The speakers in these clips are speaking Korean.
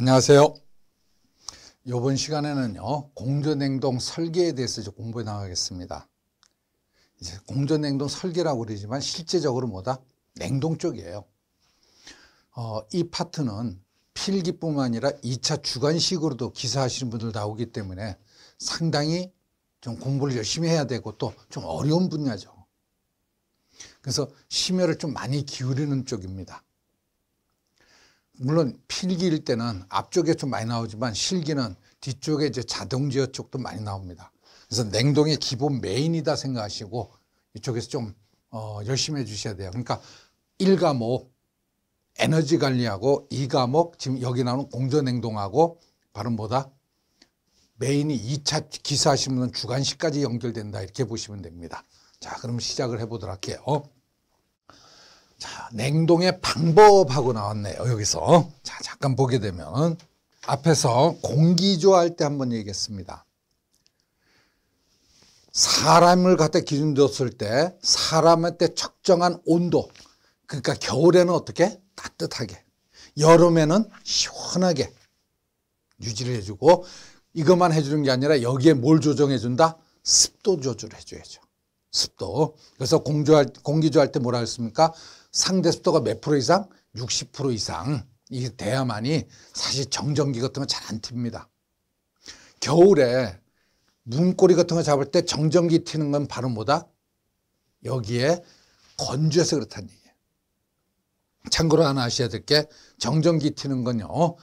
안녕하세요. 이번 시간에는요, 공전행동 설계에 대해서 좀 공부해 나가겠습니다. 이제 공전행동 설계라고 그러지만 실제적으로 뭐다? 냉동 쪽이에요. 어, 이 파트는 필기뿐만 아니라 2차 주관식으로도 기사하시는 분들 나오기 때문에 상당히 좀 공부를 열심히 해야 되고 또 좀 어려운 분야죠. 그래서 심혈을 좀 많이 기울이는 쪽입니다. 물론 필기일 때는 앞쪽에 좀 많이 나오지만 실기는 뒤쪽에 이제 자동제어 쪽도 많이 나옵니다. 그래서 냉동의 기본 메인이다 생각하시고 이쪽에서 좀 어, 열심히 해주셔야 돼요. 그러니까 1과목 에너지 관리하고 2과목 지금 여기 나오는 공전냉동하고발음보다 메인이 2차 기사 하시면 주간식까지 연결된다 이렇게 보시면 됩니다. 자 그럼 시작을 해보도록 할게요. 자, 냉동의 방법하고 나왔네요. 여기서. 자, 잠깐 보게 되면 앞에서 공기조할 때 한번 얘기했습니다. 사람을 갖다 기준 뒀을 때 사람한테 적정한 온도 그러니까 겨울에는 어떻게? 따뜻하게 여름에는 시원하게 유지를 해주고 이것만 해주는 게 아니라 여기에 뭘 조정해준다? 습도 조절해줘야죠 습도 그래서 공조할, 공기조할 때 뭐라 했습니까? 상대 습도가 몇 프로 이상? 60% 이상. 이게 돼야만이 사실 정전기 같은 거잘안 튑니다. 겨울에 문고리 같은 거 잡을 때 정전기 튀는 건 바로 뭐다? 여기에 건조해서 그렇다는 얘기예요. 참고로 하나 아셔야 될 게 정전기 튀는 건요.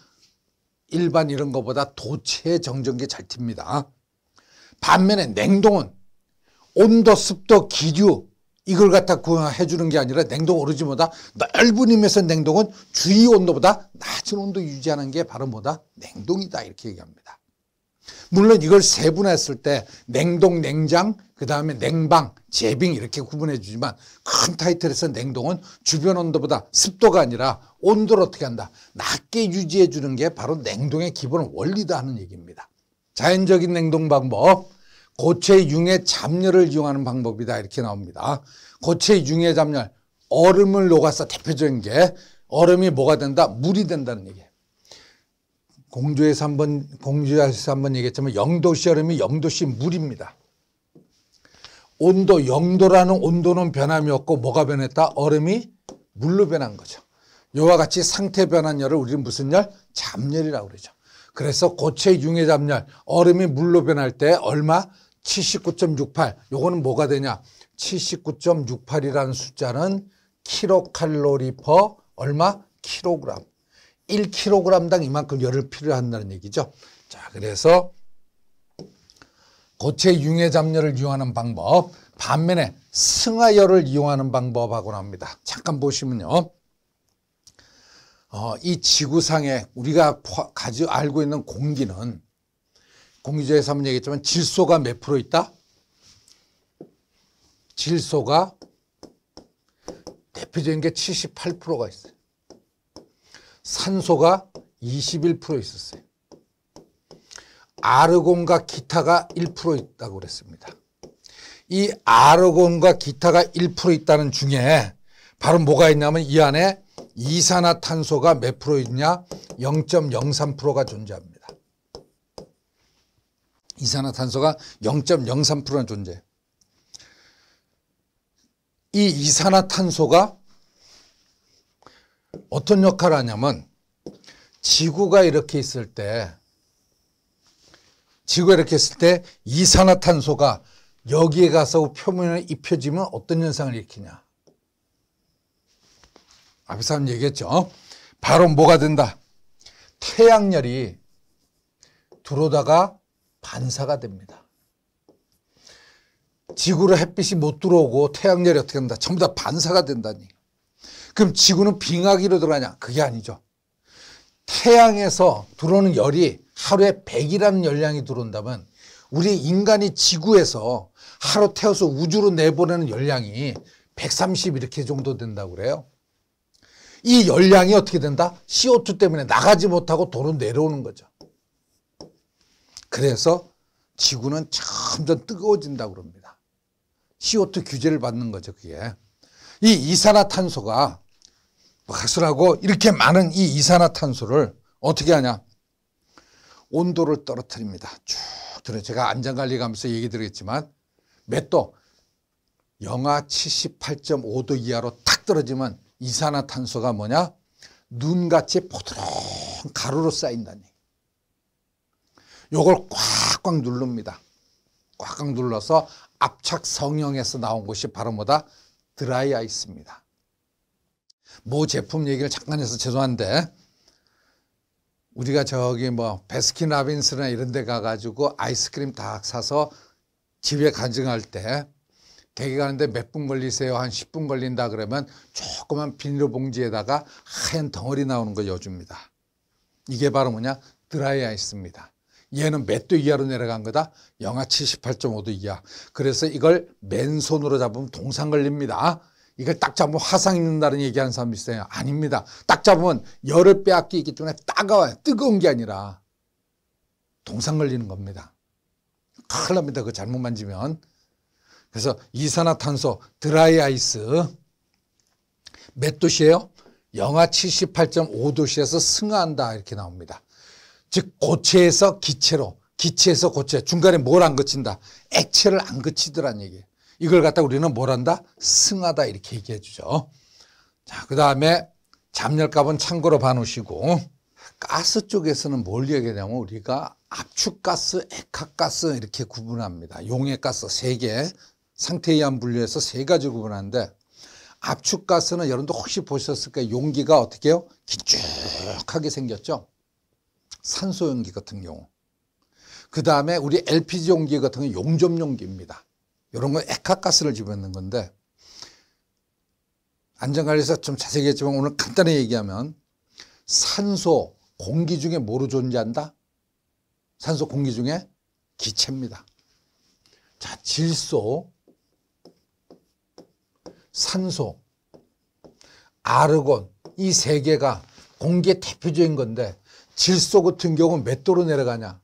일반 이런 거보다 도체 정전기 잘 튑니다. 반면에 냉동은 온도, 습도, 기류 이걸 갖다 구해 주는 게 아니라 냉동 오르지보다 넓은 의미에서 냉동은 주위 온도보다 낮은 온도 유지하는 게 바로 뭐다? 냉동이다 이렇게 얘기합니다. 물론 이걸 세분화했을 때 냉동, 냉장, 그 다음에 냉방, 재빙 이렇게 구분해 주지만 큰 타이틀에서 냉동은 주변 온도보다 습도가 아니라 온도를 어떻게 한다? 낮게 유지해 주는 게 바로 냉동의 기본 원리다 하는 얘기입니다. 자연적인 냉동 방법, 고체 융해 잠열을 이용하는 방법이다 이렇게 나옵니다. 고체 융해 잠열 얼음을 녹아서 대표적인 게 얼음이 뭐가 된다? 물이 된다는 얘기예요. 공주에서 한번 공주에서 한 번 얘기했지만 영도시 얼음이 영도시 물입니다. 온도 영도라는 온도는 변함이 없고 뭐가 변했다? 얼음이 물로 변한 거죠. 이와 같이 상태 변한 열을 우리는 무슨 열? 잠열이라고 그러죠. 그래서 고체 융해 잠열 얼음이 물로 변할 때 얼마? 79.68. 요거는 뭐가 되냐? 79.68이라는 숫자는 킬로칼로리 퍼 얼마? 킬로그램. 1로그 g 당 이만큼 열을 필요한다는 얘기죠. 자, 그래서 고체 융해 잡열을 이용하는 방법, 반면에 승하열을 이용하는 방법하고 나옵니다. 잠깐 보시면요. 어, 이 지구상에 우리가 가지 고 알고 있는 공기는 공유저에서 한번 얘기했지만 질소가 몇 프로 있다? 질소가 대표적인 게 78%가 있어요. 산소가 21% 있었어요. 아르곤과 기타가 1% 있다고 그랬습니다. 이 아르곤과 기타가 1% 있다는 중에 바로 뭐가 있냐면 이 안에 이산화탄소가 몇 프로 있냐? 0.03%가 존재합니다. 이산화탄소가 0 0 3라 존재. 이 이산화탄소가 어떤 역할을 하냐면 지구가 이렇게 있을 때 지구가 이렇게 있을 때 이산화탄소가 여기에 가서 표면에 입혀지면 어떤 현상을 일으키냐. 앞에 사람 얘기했죠. 바로 뭐가 된다. 태양열이 들어오다가 반사가 됩니다. 지구로 햇빛이 못 들어오고 태양열이 어떻게 된다. 전부 다 반사가 된다니. 그럼 지구는 빙하기로 들어가냐? 그게 아니죠. 태양에서 들어오는 열이 하루에 100이라는 열량이 들어온다면 우리 인간이 지구에서 하루 태워서 우주로 내보내는 열량이 130 이렇게 정도 된다고 그래요. 이 열량이 어떻게 된다? CO2 때문에 나가지 못하고 도로 내려오는 거죠. 그래서 지구는 점점 뜨거워진다고 그럽니다. CO2 규제를 받는 거죠, 그게. 이 이산화탄소가 가스라고 이렇게 많은 이 이산화탄소를 어떻게 하냐? 온도를 떨어뜨립니다. 쭉 들어. 제가 안전관리 가면서 얘기 드리겠지만 몇 도? 영하 78.5도 이하로 탁 떨어지면 이산화탄소가 뭐냐? 눈같이 포도록 가루로 쌓인다니. 요걸 꽉꽉 누릅니다. 꽉꽉 눌러서 압착 성형에서 나온 것이 바로 뭐다? 드라이 아이스입니다. 모 제품 얘기를 잠깐 해서 죄송한데 우리가 저기 뭐 베스킨 라빈스나 이런 데 가가지고 아이스크림 딱 사서 집에 간증할 때 대기 가는데 몇 분 걸리세요? 한 10분 걸린다 그러면 조그만 비닐봉지에다가 하얀 덩어리 나오는 거 여줍니다. 이게 바로 뭐냐? 드라이 아이스입니다. 얘는 몇도 이하로 내려간 거다? 영하 78.5도 이하. 그래서 이걸 맨손으로 잡으면 동상 걸립니다. 이걸 딱 잡으면 화상 입는다는 얘기하는 사람 있어요. 아닙니다. 딱 잡으면 열을 빼앗기기 때문에 따가워요. 뜨거운 게 아니라 동상 걸리는 겁니다. 큰일 납니다. 그 잘못 만지면. 그래서 이산화탄소 드라이 아이스 몇 도시예요? 영하 7 8 5도시에서 승하한다 이렇게 나옵니다. 즉 고체에서 기체로 기체에서 고체 중간에 뭘 안 거친다 액체를 안 거치더란 얘기예요 이걸 갖다 우리는 뭘 한다 승하다 이렇게 얘기해 주죠 자그 다음에 잠열값은 참고로 봐놓으시고 가스 쪽에서는 뭘 얘기하냐면 우리가 압축가스, 액화가스 이렇게 구분합니다. 용액가스 세 개 상태에 의한 분류에서세 가지 구분하는데 압축가스는 여러분도 혹시 보셨을 까요 용기가 어떻게 해요? 길쭉하게 생겼죠? 산소 용기 같은 경우 그 다음에 우리 LPG 용기 같은 경우 용접 용기입니다. 이런 건 액화가스를 집어넣는 건데 안전관리에서 좀 자세히 했지만 오늘 간단히 얘기하면 산소 공기 중에 뭐로 존재한다? 산소 공기 중에 기체입니다. 자, 질소, 산소, 아르곤 이 세 개가 공기의 대표적인 건데 질소 같은 경우는 몇 도로 내려가냐?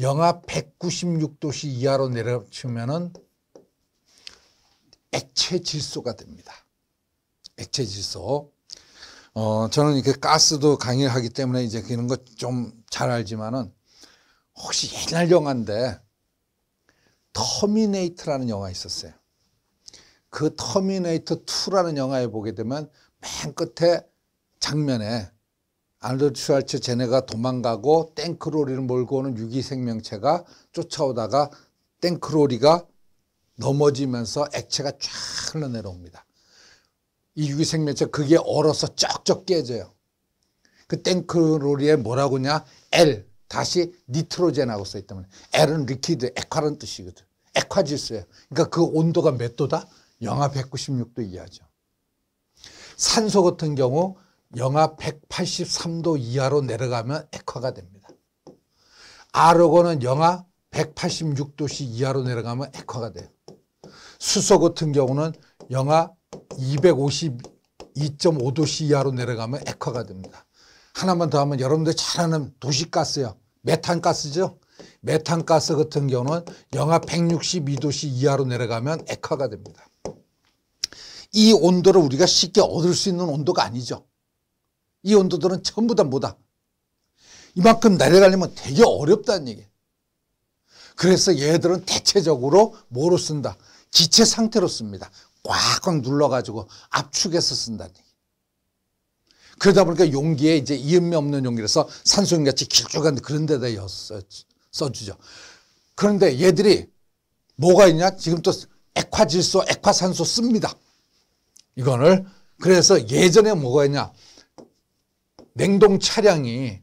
영하 196도씨 이하로 내려치면은 액체 질소가 됩니다. 액체 질소. 어, 저는 이렇게 가스도 강의하기 때문에 이제 그런거 좀 잘 알지만은 혹시 옛날 영화인데 터미네이터라는 영화 있었어요. 그 터미네이터 2라는 영화에 보게 되면 맨 끝에 장면에 아놀드 슈왈츠 제네가 도망가고 탱크로리를 몰고 오는 유기생명체가 쫓아오다가 탱크로리가 넘어지면서 액체가 쫙 흘러내려옵니다. 이 유기생명체 그게 얼어서 쩍쩍 깨져요. 그 탱크로리에 뭐라고냐? 하 L 다시 니트로젠하고 써있다면 L은 리퀴드, 액화라는 뜻이거든. 액화질소예요. 그러니까 그 온도가 몇 도다? 영하 196도 이하죠. 산소 같은 경우 영하 183도 이하로 내려가면 액화가 됩니다. 아르곤은 영하 186도씨 이하로 내려가면 액화가 돼요. 수소 같은 경우는 영하 252.5도씨 이하로 내려가면 액화가 됩니다. 하나만 더 하면 여러분들 잘 아는 도시가스요. 메탄가스죠. 메탄가스 같은 경우는 영하 162도씨 이하로 내려가면 액화가 됩니다. 이 온도를 우리가 쉽게 얻을 수 있는 온도가 아니죠. 이 온도들은 전부 다 뭐다? 이만큼 내려가려면 되게 어렵다는 얘기 그래서 얘들은 대체적으로 뭐로 쓴다? 기체 상태로 씁니다. 꽉꽉 눌러가지고 압축해서 쓴다는 얘기. 그러다 보니까 용기에 이제 이음이 없는 용기라서 산소용 같이 길쭉한 그런 데다 써주죠. 그런데 얘들이 뭐가 있냐? 지금 또 액화질소, 액화산소 씁니다. 이거를. 그래서 예전에 뭐가 있냐? 냉동 차량이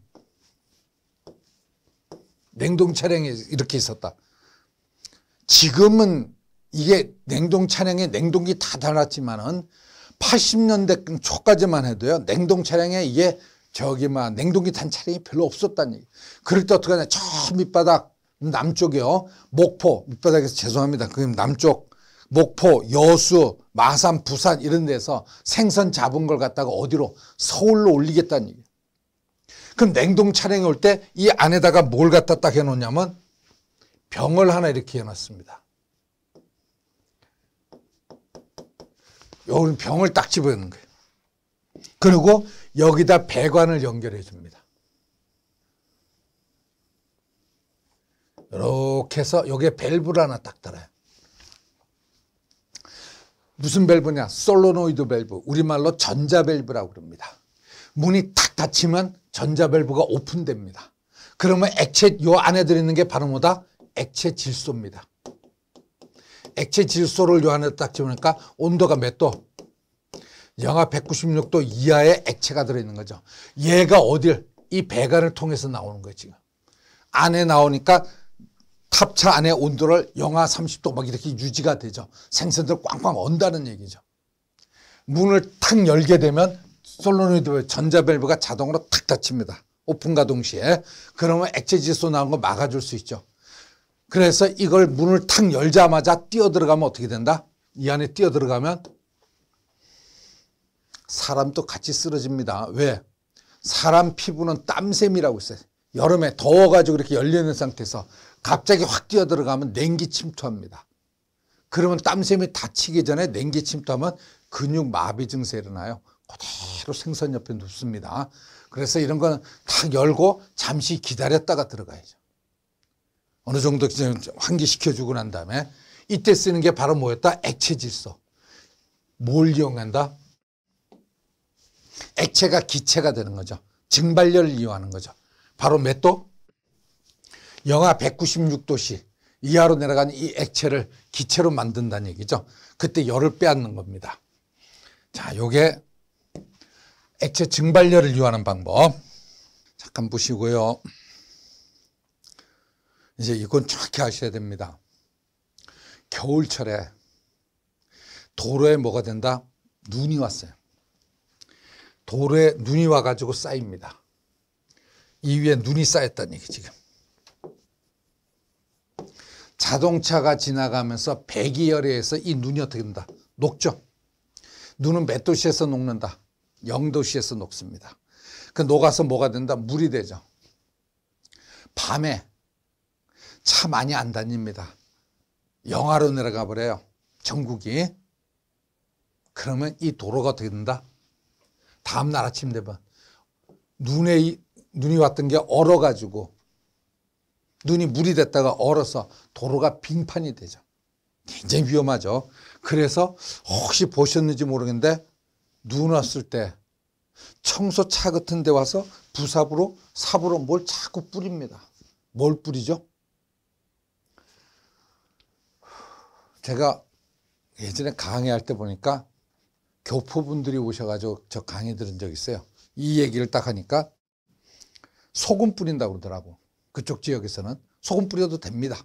냉동 차량이 이렇게 있었다. 지금은 이게 냉동 차량에 냉동기 다 달았지만은 80년대 초까지만 해도요. 냉동 차량에 이게 저기 막 뭐 냉동기 탄 차량이 별로 없었다는 얘기. 그럴 때 어떻게 하냐. 저 밑바닥 남쪽이요. 목포 밑바닥에서 죄송합니다. 그 남쪽 목포, 여수, 마산, 부산 이런 데서 생선 잡은 걸 갖다가 어디로 서울로 올리겠다는 얘기예요. 그럼 냉동 차량이 올 때 이 안에다가 뭘 갖다 딱 해놓냐면 병을 하나 이렇게 해놨습니다. 여기 병을 딱 집어넣는 거예요. 그리고 여기다 배관을 연결해 줍니다. 이렇게 해서 여기에 밸브를 하나 딱 달아요. 무슨 밸브냐? 솔로노이드 밸브. 우리말로 전자밸브라고 그럽니다. 문이 탁 닫히면 전자밸브가 오픈됩니다. 그러면 액체 요 안에 들어있는 게 바로 뭐다? 액체 질소입니다. 액체 질소를 요 안에 딱 집어넣으니까 온도가 몇 도? 영하 196도 이하의 액체가 들어있는 거죠. 얘가 어딜? 이 배관을 통해서 나오는 거예요, 지금. 안에 나오니까 탑차 안에 온도를 영하 30도 막 이렇게 유지가 되죠. 생선들 꽝꽝 언다는 얘기죠. 문을 탁 열게 되면 솔로노이드 전자밸브가 자동으로 탁 닫힙니다. 오픈과 동시에. 그러면 액체 질소 나온 거 막아줄 수 있죠. 그래서 이걸 문을 탁 열자마자 뛰어들어가면 어떻게 된다? 이 안에 뛰어들어가면 사람도 같이 쓰러집니다. 왜? 사람 피부는 땀샘이라고 있어요. 여름에 더워가지고 이렇게 열려있는 상태에서 갑자기 확 뛰어들어가면 냉기 침투합니다. 그러면 땀샘이 다치기 전에 냉기 침투하면 근육 마비 증세 일어나요. 그대로 생선 옆에 눕습니다. 그래서 이런 거는 탁 열고 잠시 기다렸다가 들어가야죠. 어느 정도 환기시켜주고 난 다음에 이때 쓰는 게 바로 뭐였다? 액체 질소. 뭘 이용한다? 액체가 기체가 되는 거죠. 증발열을 이용하는 거죠. 바로 몇 도? 영하 196도씨 이하로 내려간 이 액체를 기체로 만든다는 얘기죠. 그때 열을 빼앗는 겁니다. 자, 요게 액체 증발열을 유하는 방법. 잠깐 보시고요. 이제 이건 정확히 아셔야 됩니다. 겨울철에 도로에 뭐가 된다? 눈이 왔어요. 도로에 눈이 와가지고 쌓입니다. 이 위에 눈이 쌓였다는 얘기 지금. 자동차가 지나가면서 배기열에 의해서 이 눈이 어떻게 된다? 녹죠. 눈은 몇 도시에서 녹는다? 0도시에서 녹습니다. 그 녹아서 뭐가 된다? 물이 되죠. 밤에 차 많이 안 다닙니다. 영하로 내려가 버려요. 전국이. 그러면 이 도로가 어떻게 된다? 다음날 아침 되면 눈에 눈이 왔던 게 얼어가지고 눈이 물이 됐다가 얼어서 도로가 빙판이 되죠. 굉장히 위험하죠. 그래서 혹시 보셨는지 모르겠는데 눈 왔을 때 청소차 같은 데 와서 부삽으로 삽으로 뭘 자꾸 뿌립니다. 뭘 뿌리죠? 제가 예전에 강의할 때 보니까 교포분들이 오셔가지고 저 강의 들은 적 있어요. 이 얘기를 딱 하니까 소금 뿌린다고 그러더라고. 그쪽 지역에서는 소금 뿌려도 됩니다.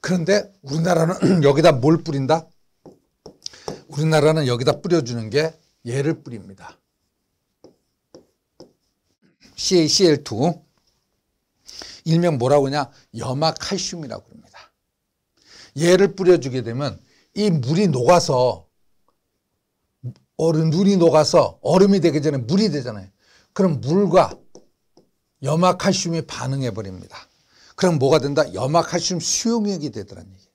그런데 우리나라는 여기다 뭘 뿌린다? 우리나라는 여기다 뿌려주는 게 얘를 뿌립니다. CaCl2 일명 뭐라고 하냐 염화칼슘이라고 합니다. 얘를 뿌려주게 되면 이 물이 녹아서 얼음 눈이 녹아서 얼음이 되기 전에 물이 되잖아요. 그럼 물과 염화칼슘이 반응해 버립니다. 그럼 뭐가 된다? 염화칼슘 수용액이 되더란 얘기.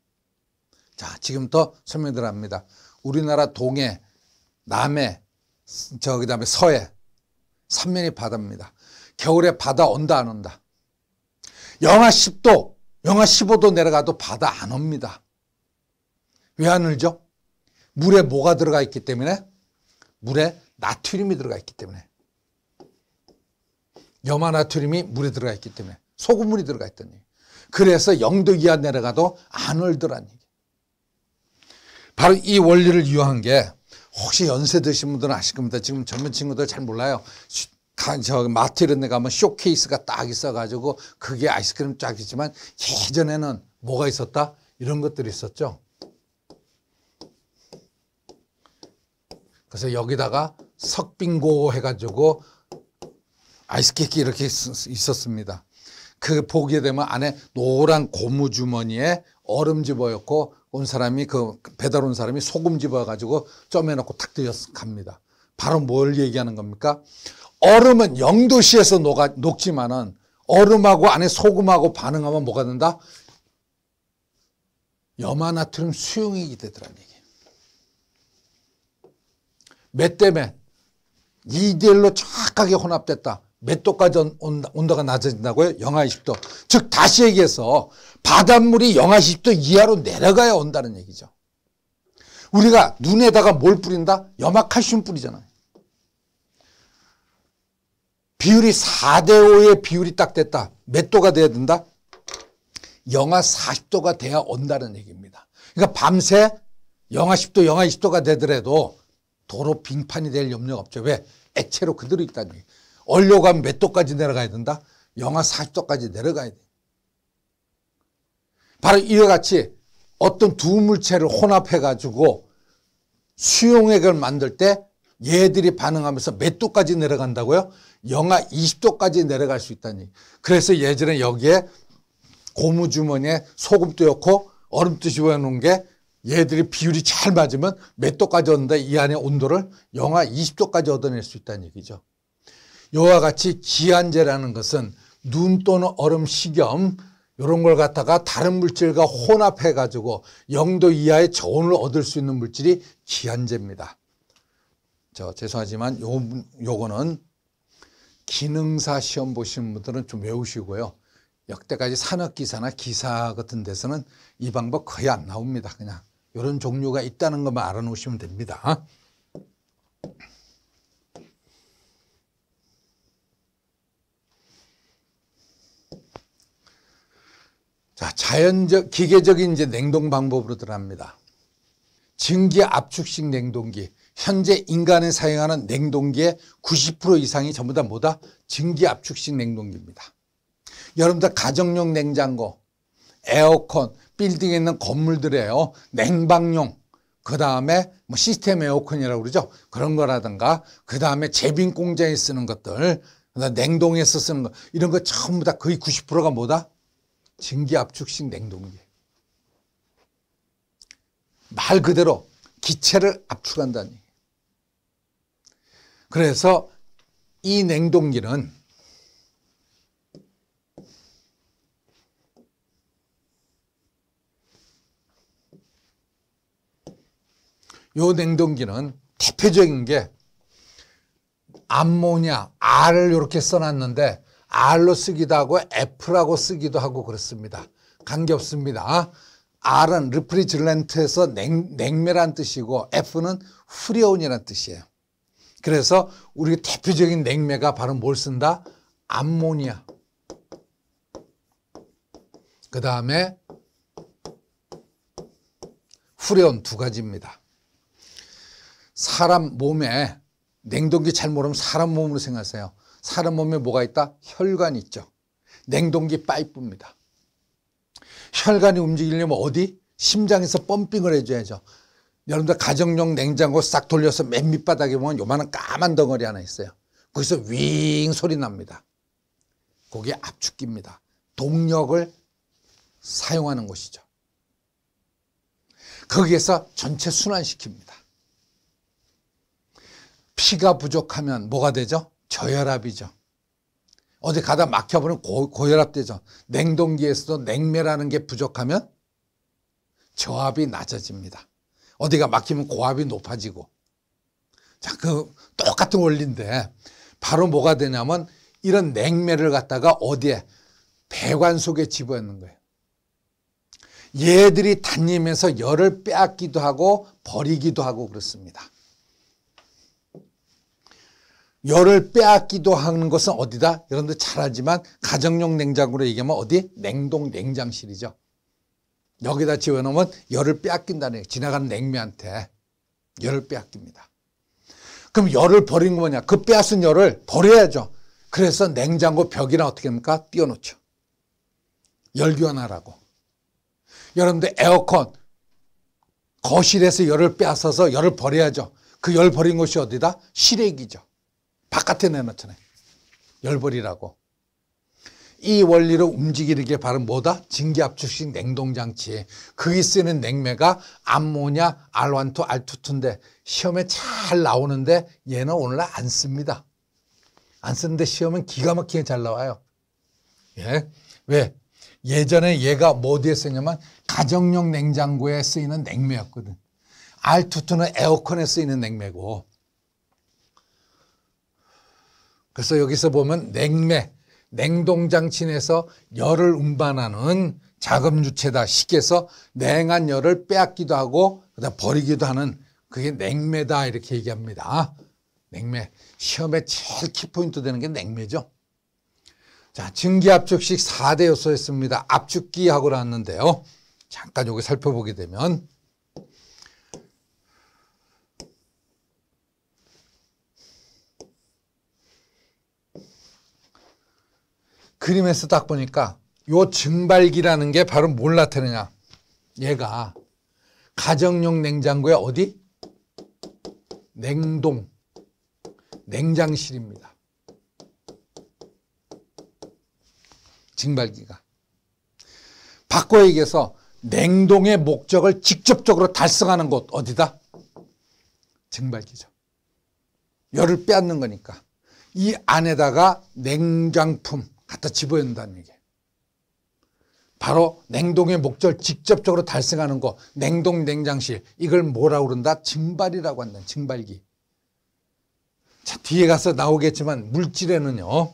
자, 지금부터 설명들 합니다. 우리나라 동해, 남해, 저기 다음에 서해 삼면이 바다입니다. 겨울에 바다 온다 안 온다. 영하 10도, 영하 15도 내려가도 바다 안 옵니다. 왜안 울죠? 물에 뭐가 들어가 있기 때문에? 물에 나트륨이 들어가 있기 때문에. 염화나트륨이 물에 들어가 있기 때문에 소금물이 들어가 있던 얘기. 그래서 영도 이하 내려가도 안 얼더란 얘기. 바로 이 원리를 이용한게 혹시 연세 드신 분들은 아실 겁니다. 지금 젊은 친구들 잘 몰라요. 저 마트 이런 데 가면 쇼케이스가 딱 있어가지고 그게 아이스크림 쫙 있지만 예전에는 뭐가 있었다? 이런 것들이 있었죠. 그래서 여기다가 석빙고 해가지고 아이스케이크 이렇게 있었습니다. 그 보게 되면 안에 노란 고무 주머니에 얼음 집어였고 온 사람이 그 배달 온 사람이 소금 집어가지고 쪄매놓고 탁 들여서 갑니다. 바로 뭘 얘기하는 겁니까? 얼음은 영도시에서 녹아, 녹지만은 얼음하고 안에 소금하고 반응하면 뭐가 된다? 염화나트륨 수용액이 되더라는 얘기. 몇대 몇? 2대1로 정확하게 혼합됐다. 몇 도까지 온다가 낮아진다고요? 영하 20도. 즉 다시 얘기해서 바닷물이 영하 2 0도 이하로 내려가야 온다는 얘기죠. 우리가 눈에다가 뭘 뿌린다? 염화칼슘 뿌리잖아요. 비율이 4대 5의 비율이 딱 됐다. 몇 도가 돼야 된다? 영하 40도가 돼야 온다는 얘기입니다. 그러니까 밤새 영하 10도, 영하 20도가 되더라도 도로 빙판이 될 염려가 없죠. 왜? 액체로 그대로 있다는 얘기. 예요 얼려가 몇 도까지 내려가야 된다? 영하 40도까지 내려가야 돼. 바로 이와 같이 어떤 두 물체를 혼합해가지고 수용액을 만들 때 얘들이 반응하면서 몇 도까지 내려간다고요? 영하 20도까지 내려갈 수 있다는 그래서 예전에 여기에 고무주머니에 소금도 넣고 얼음도 집어넣은 게 얘들이 비율이 잘 맞으면 몇 도까지 얻는다 이 안에 온도를 영하 20도까지 얻어낼 수 있다는 얘기죠. 이와 같이 기한제라는 것은 눈 또는 얼음 식염 이런 걸 갖다가 다른 물질과 혼합해 가지고 영도 이하의 저온을 얻을 수 있는 물질이 기한제입니다. 저 죄송하지만 요 요거는 기능사 시험 보시는 분들은 좀 외우시고요. 역대까지 산업기사나 기사 같은 데서는 이 방법 거의 안 나옵니다. 그냥 이런 종류가 있다는 것만 알아놓으시면 됩니다. 자, 자연적, 기계적인 이제 냉동 방법으로 들어갑니다. 증기 압축식 냉동기. 현재 인간이 사용하는 냉동기의 90% 이상이 전부 다 뭐다? 증기 압축식 냉동기입니다. 여러분들 가정용 냉장고, 에어컨, 빌딩에 있는 건물들에요. 냉방용. 그 다음에 뭐 시스템 에어컨이라고 그러죠. 그런 거라든가, 그 다음에 제빙 공장에 쓰는 것들, 냉동에서 쓰는 거, 이런 거 전부 다 거의 90%가 뭐다? 증기압축식 냉동기. 말 그대로 기체를 압축한다니. 그래서 이 냉동기는 이 냉동기는 대표적인 게 암모니아 R을 이렇게 써놨는데 R로 쓰기도 하고 F라고 쓰기도 하고 그렇습니다. 간겹습니다. R은 리프리즐렌트에서 냉, 냉매란 뜻이고 F는 후려온이란 뜻이에요. 그래서 우리 대표적인 냉매가 바로 뭘 쓴다? 암모니아. 그 다음에 후레온 두 가지입니다. 사람 몸에 냉동기 잘 모르면 사람 몸으로 생각하세요. 사람 몸에 뭐가 있다? 혈관이 있죠. 냉동기 파이프입니다. 혈관이 움직이려면 어디? 심장에서 펌핑을 해줘야죠. 여러분들 가정용 냉장고 싹 돌려서 맨 밑바닥에 보면 요만한 까만 덩어리 하나 있어요. 거기서 윙 소리 납니다. 그게 압축기입니다. 동력을 사용하는 것이죠. 거기에서 전체 순환시킵니다. 피가 부족하면 뭐가 되죠? 저혈압이죠. 어디 가다 막혀버리면 고, 고혈압 되죠. 냉동기에서도 냉매라는 게 부족하면 저압이 낮아집니다. 어디가 막히면 고압이 높아지고. 자, 그 똑같은 원리인데 바로 뭐가 되냐면 이런 냉매를 갖다가 어디에 배관 속에 집어넣는 거예요. 얘들이 다니면서 열을 빼앗기도 하고 버리기도 하고 그렇습니다. 열을 빼앗기도 하는 것은 어디다? 여러분들 잘 알지만 가정용 냉장고로 얘기하면 어디? 냉동 냉장실이죠. 여기다 지어놓으면 열을 빼앗긴다는 지나가는 냉면한테 열을 빼앗깁니다. 그럼 열을 버린 거 뭐냐? 그 빼앗은 열을 버려야죠. 그래서 냉장고 벽이나 어떻게 합니까? 띄워놓죠. 열 교환하라고. 여러분들 에어컨 거실에서 열을 빼앗아서 열을 버려야죠. 그 열 버린 곳이 어디다? 실외기죠. 바깥에 내놓잖아요. 열벌이라고. 이 원리로 움직이게 바로 뭐다? 증기압축식 냉동장치에 그게 쓰는 냉매가 암모냐, 알완토, 알투투인데 시험에 잘 나오는데 얘는 오늘날 안 씁니다. 안 쓰는데 시험은 기가 막히게 잘 나와요. 예. 왜? 예전에 얘가 뭐 어디에 쓰냐면 가정용 냉장고에 쓰이는 냉매였거든. 알투투는 에어컨에 쓰이는 냉매고 그래서 여기서 보면 냉매, 냉동장치 내에서 열을 운반하는 자금 주체다 식에서 냉한 열을 빼앗기도 하고 그다음 버리기도 하는 그게 냉매다 이렇게 얘기합니다. 냉매. 시험에 제일 키포인트 되는 게 냉매죠. 자, 증기압축식 4대 요소였습니다. 압축기하고 나왔는데요. 잠깐 여기 살펴보게 되면 그림에서 딱 보니까 요 증발기라는 게 바로 뭘 나타내냐. 얘가 가정용 냉장고에 어디? 냉동, 냉장실입니다. 증발기가. 바꿔 얘기해서 냉동의 목적을 직접적으로 달성하는 곳 어디다? 증발기죠. 열을 빼앗는 거니까. 이 안에다가 냉장품, 갖다 집어넣는다는 얘기 바로 냉동의 목적을 직접적으로 달성하는 거 냉동 냉장실 이걸 뭐라고 그런다? 증발이라고 한다. 증발기. 자, 뒤에 가서 나오겠지만 물질에는요.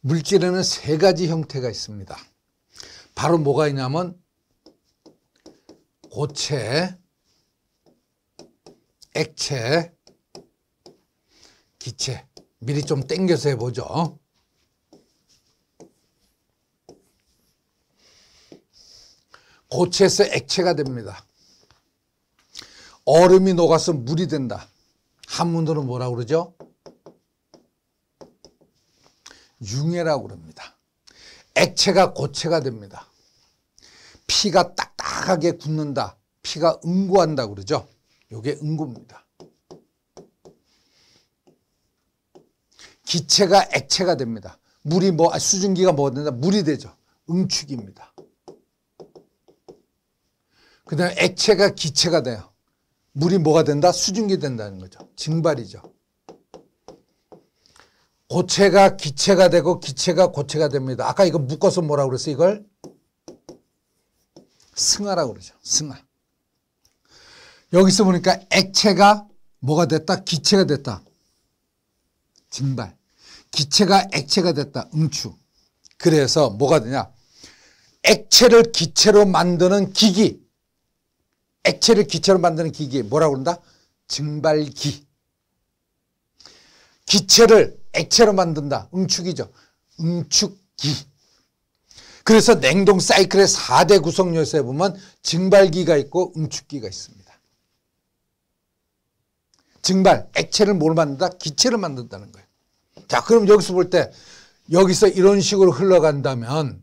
물질에는 세 가지 형태가 있습니다. 바로 뭐가 있냐면 고체, 액체, 기체 미리 좀 땡겨서 해보죠 고체에서 액체가 됩니다 얼음이 녹아서 물이 된다 한문으로 뭐라고 그러죠? 융해라고 그럽니다 액체가 고체가 됩니다. 피가 딱딱하게 굳는다. 피가 응고한다 그러죠. 요게 응고입니다. 기체가 액체가 됩니다. 물이 뭐 아, 수증기가 뭐가 된다? 물이 되죠. 응축입니다. 그다음 액체가 기체가 돼요. 물이 뭐가 된다? 수증기 된다는 거죠. 증발이죠. 고체가 기체가 되고 기체가 고체가 됩니다. 아까 이거 묶어서 뭐라고 그랬어 이걸? 승화라고 그러죠. 승화. 여기서 보니까 액체가 뭐가 됐다? 기체가 됐다. 증발. 기체가 액체가 됐다. 응추. 그래서 뭐가 되냐? 액체를 기체로 만드는 기기. 액체를 기체로 만드는 기기. 뭐라고 그런다? 증발기. 기체를 액체로 만든다. 응축이죠. 응축기. 그래서 냉동 사이클의 4대 구성 요소에 보면 증발기가 있고 응축기가 있습니다. 증발, 액체를 뭘 만든다? 기체를 만든다는 거예요. 자, 그럼 여기서 볼 때 여기서 이런 식으로 흘러간다면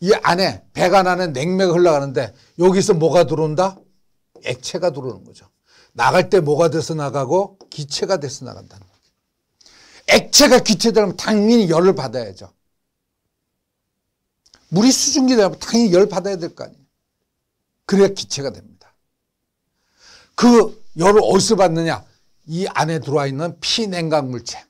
이 안에 배관 안에 냉매가 흘러가는데 여기서 뭐가 들어온다? 액체가 들어오는 거죠. 나갈 때 뭐가 돼서 나가고 기체가 돼서 나간다는 액체가 기체되면 당연히 열을 받아야죠. 물이 수증기 되면 당연히 열 받아야 될 거 아니에요. 그래야 기체가 됩니다. 그 열을 어디서 받느냐? 이 안에 들어와 있는 피냉각 물체.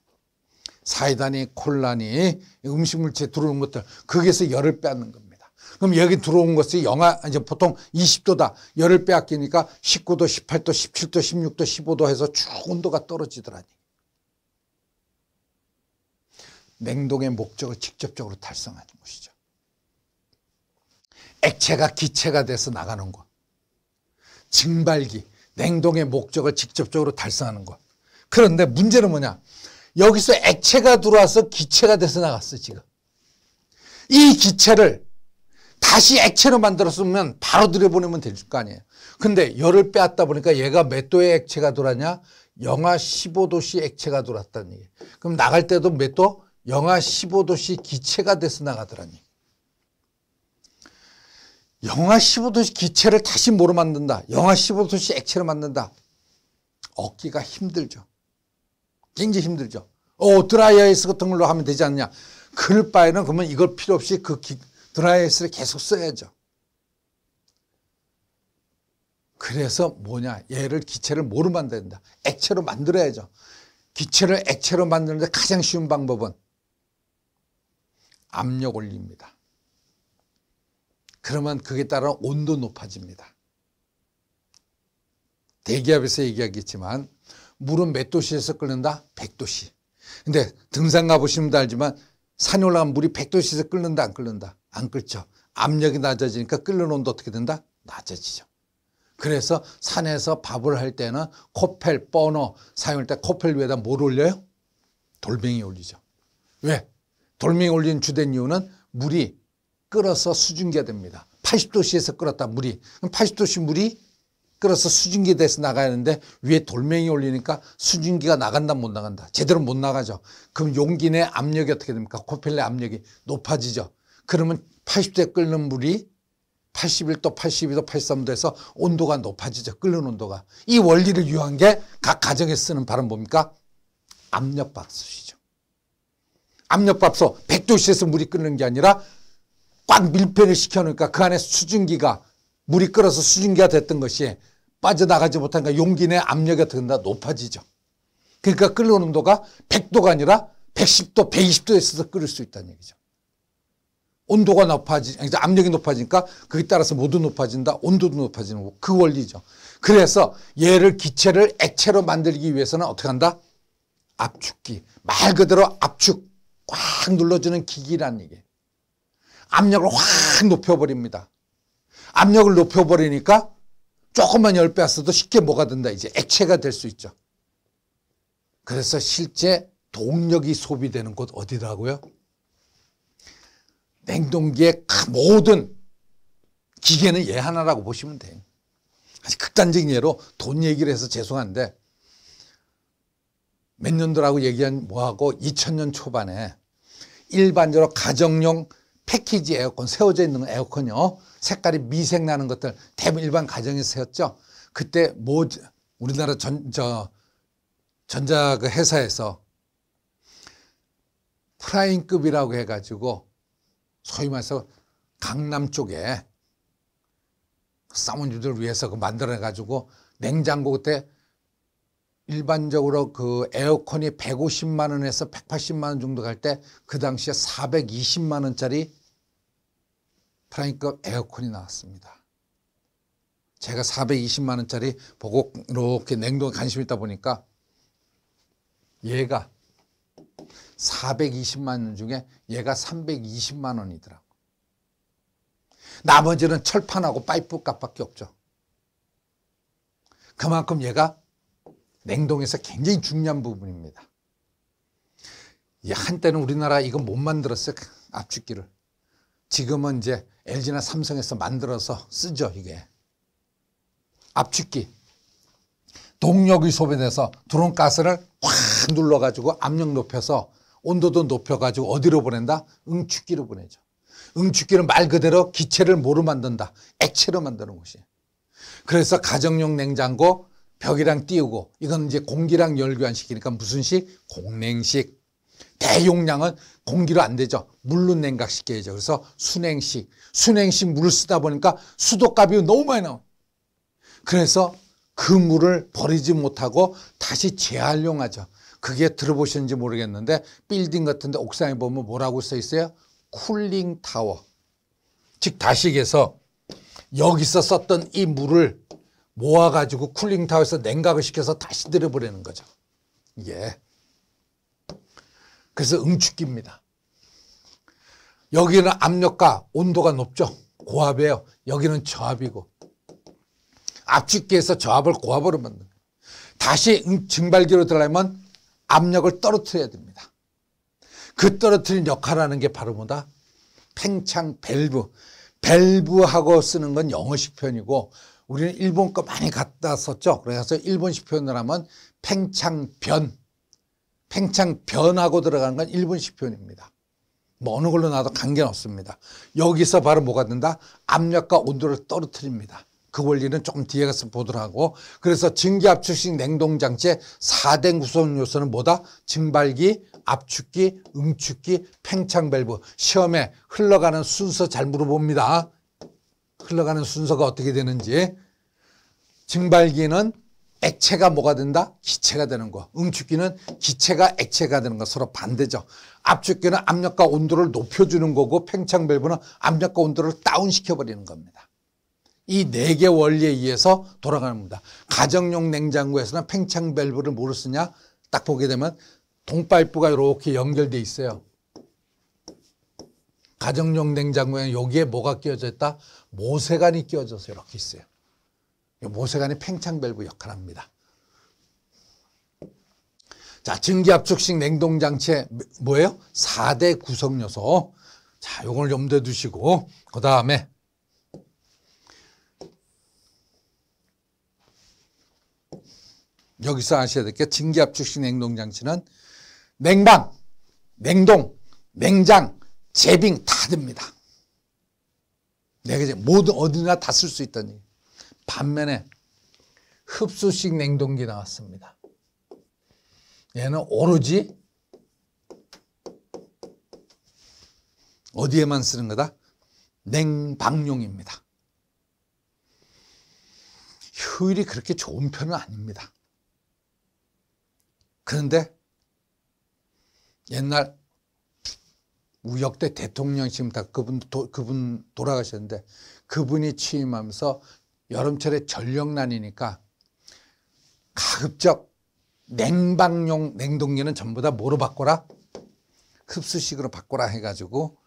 사이다니, 콜라니, 음식 물체 들어오는 것들. 거기에서 열을 빼앗는 겁니다. 그럼 여기 들어온 것이 영하, 이제 보통 20도다. 열을 빼앗기니까 19도, 18도, 17도, 16도, 15도 해서 쭉 온도가 떨어지더라니. 냉동의 목적을 직접적으로 달성하는 것이죠. 액체가 기체가 돼서 나가는 것. 증발기, 냉동의 목적을 직접적으로 달성하는 것. 그런데 문제는 뭐냐? 여기서 액체가 들어와서 기체가 돼서 나갔어, 지금. 이 기체를 다시 액체로 만들었으면 바로 들여보내면 될 거 아니에요. 근데 열을 빼앗다 보니까 얘가 몇 도의 액체가 돌았냐? 영하 15도씨 액체가 돌았다는 얘기 그럼 나갈 때도 몇 도? 영하 15도씨 기체가 돼서 나가더라니. 영하 15도씨 기체를 다시 뭐로 만든다? 영하 15도씨 액체로 만든다. 얻기가 힘들죠. 굉장히 힘들죠. 어, 드라이아이스 같은 걸로 하면 되지 않냐 그럴 바에는 그러면 이걸 필요 없이 그 드라이아이스를 계속 써야죠. 그래서 뭐냐. 얘를 기체를 뭐로 만든다? 액체로 만들어야죠. 기체를 액체로 만드는데 가장 쉬운 방법은 압력 올립니다. 그러면 그에 따라 온도 높아집니다. 대기압에서 얘기하겠지만 물은 몇 도씨에서 끓는다? 100도씨. 근데 등산 가보시면 다 알지만 산에 올라가면 물이 100도씨에서 끓는다 안 끓는다? 안 끓죠. 압력이 낮아지니까 끓는 온도 어떻게 된다? 낮아지죠. 그래서 산에서 밥을 할 때는 코펠, 버너 사용할 때 코펠 위에다 뭘 올려요? 돌멩이 올리죠. 왜? 돌멩이 올린 주된 이유는 물이 끓어서 수증기가 됩니다. 80도씨에서 끓었다 물이. 그럼 80도씨 물이 끓어서 수증기 돼서 나가는데 위에 돌멩이 올리니까 수증기가 나간다 못 나간다. 제대로 못 나가죠. 그럼 용기 내 압력이 어떻게 됩니까? 코펠레 압력이 높아지죠. 그러면 80도에 끓는 물이 81도, 82도, 83도에서 온도가 높아지죠. 끓는 온도가. 이 원리를 유한 게 각 가정에 서 쓰는 발음 뭡니까? 압력 박수시죠. 압력밥솥 100도씨에서 물이 끓는 게 아니라 꽉 밀폐를 시켜놓으니까 그 안에 수증기가 물이 끓어서 수증기가 됐던 것이 빠져나가지 못하니까 용기 내 압력이 더다 높아지죠. 그러니까 끓는 온도가 100도가 아니라 110도, 120도에 있어서 끓을 수 있다는 얘기죠. 온도가 높아지, 그러니까 압력이 높아지니까 그에 따라서 모두 높아진다, 온도도 높아지는 거. 그 원리죠. 그래서 얘를 기체를 액체로 만들기 위해서는 어떻게 한다? 압축기. 말 그대로 압축. 꽉 눌러주는 기기란 얘기. 압력을 확 높여버립니다. 압력을 높여버리니까 조금만 열 빼왔어도 쉽게 뭐가 된다. 이제 액체가 될 수 있죠. 그래서 실제 동력이 소비되는 곳 어디라고요? 냉동기의 모든 기계는 얘 하나라고 보시면 돼요. 아주 극단적인 예로 돈 얘기를 해서 죄송한데 몇 년도라고 얘기한 뭐하고 2000년 초반에 일반적으로 가정용 패키지 에어컨 세워져 있는 에어컨요 이 색깔이 미색 나는 것들 대부분 일반 가정에서 세웠죠 그때 뭐 우리나라 전저 전자 그 회사에서 프라잉급이라고 해가지고 소위 말해서 강남 쪽에 사모님들 위해서 그만들어가지고 냉장고 그때 일반적으로 그 에어컨이 150만 원에서 180만 원 정도 갈 때 그 당시에 420만 원짜리 프라이급 에어컨이 나왔습니다. 제가 420만 원짜리 보고 이렇게 냉동에 관심 있다 보니까 얘가 420만 원 중에 얘가 320만 원이더라고. 나머지는 철판하고 파이프 값밖에 없죠. 그만큼 얘가 냉동에서 굉장히 중요한 부분입니다. 예, 한때는 우리나라 이거 못 만들었어요. 그 압축기를. 지금은 이제 LG나 삼성에서 만들어서 쓰죠, 이게. 압축기. 동력이 소변해서 드론 가스를 확 눌러가지고 압력 높여서 온도도 높여가지고 어디로 보낸다? 응축기로 보내죠. 응축기는 말 그대로 기체를 뭐로 만든다? 액체로 만드는 것이. 그래서 가정용 냉장고, 벽이랑 띄우고 이건 이제 공기랑 열교환식이니까 무슨 식? 공냉식. 대용량은 공기로 안 되죠. 물로 냉각시게 야죠 그래서 순행식. 순행식 물을 쓰다 보니까 수도값이 너무 많이 나와. 그래서 그 물을 버리지 못하고 다시 재활용하죠. 그게 들어보셨는지 모르겠는데 빌딩 같은데 옥상에 보면 뭐라고 써 있어요? 쿨링 타워. 즉 다시 얘해서 여기서 썼던 이 물을 모아가지고 쿨링타워에서 냉각을 시켜서 다시 들여버리는 거죠. 예. 그래서 응축기입니다. 여기는 압력과 온도가 높죠. 고압이에요. 여기는 저압이고. 압축기에서 저압을 고압으로 만든 거예요. 다시 증발기로 들어가면 압력을 떨어뜨려야 됩니다. 그 떨어뜨린 역할하는 게 바로 뭐다? 팽창 밸브. 밸브하고 쓰는 건 영어식 표현이고 우리는 일본 거 많이 갖다 썼죠. 그래서 일본식 표현을 하면 팽창변. 팽창변하고 들어가는 건 일본식 표현입니다. 뭐 어느 걸로 나도 관계는 없습니다. 여기서 바로 뭐가 된다? 압력과 온도를 떨어뜨립니다. 그 원리는 조금 뒤에 가서 보도록 하고 그래서 증기압축식 냉동장치의 4대 구성 요소는 뭐다? 증발기, 압축기, 응축기, 팽창밸브 시험에 흘러가는 순서 잘 물어봅니다. 흘러가는 순서가 어떻게 되는지 증발기는 액체가 뭐가 된다? 기체가 되는 거. 응축기는 기체가 액체가 되는 거. 서로 반대죠. 압축기는 압력과 온도를 높여주는 거고 팽창 밸브는 압력과 온도를 다운시켜버리는 겁니다. 이 네 개 원리에 의해서 돌아가는 겁니다. 가정용 냉장고에서는 팽창 밸브를 뭐로 쓰냐? 딱 보게 되면 동파이프가 이렇게 연결돼 있어요. 가정용 냉장고에 여기에 뭐가 끼어져 있다? 모세관이 끼워져서 이렇게 있어요. 모세관이 팽창밸브 역할 합니다. 자, 증기압축식 냉동장치의 뭐, 뭐예요? 4대 구성요소. 자, 요걸 염두에 두시고, 그 다음에, 여기서 아셔야 될 게 증기압축식 냉동장치는 냉방, 냉동, 냉장, 재빙 다 됩니다. 내가 이제 모든 어디나 다 쓸 수 있더니 반면에 흡수식 냉동기 나왔습니다. 얘는 오로지 어디에만 쓰는 거다? 냉방용입니다. 효율이 그렇게 좋은 편은 아닙니다. 그런데 옛날 역대 대통령 지금 다 그분 도, 그분 돌아가셨는데 그분이 취임하면서 여름철에 전력난이니까 가급적 냉방용 냉동기는 전부 다 뭐로 바꿔라? 흡수식으로 바꿔라 해가지고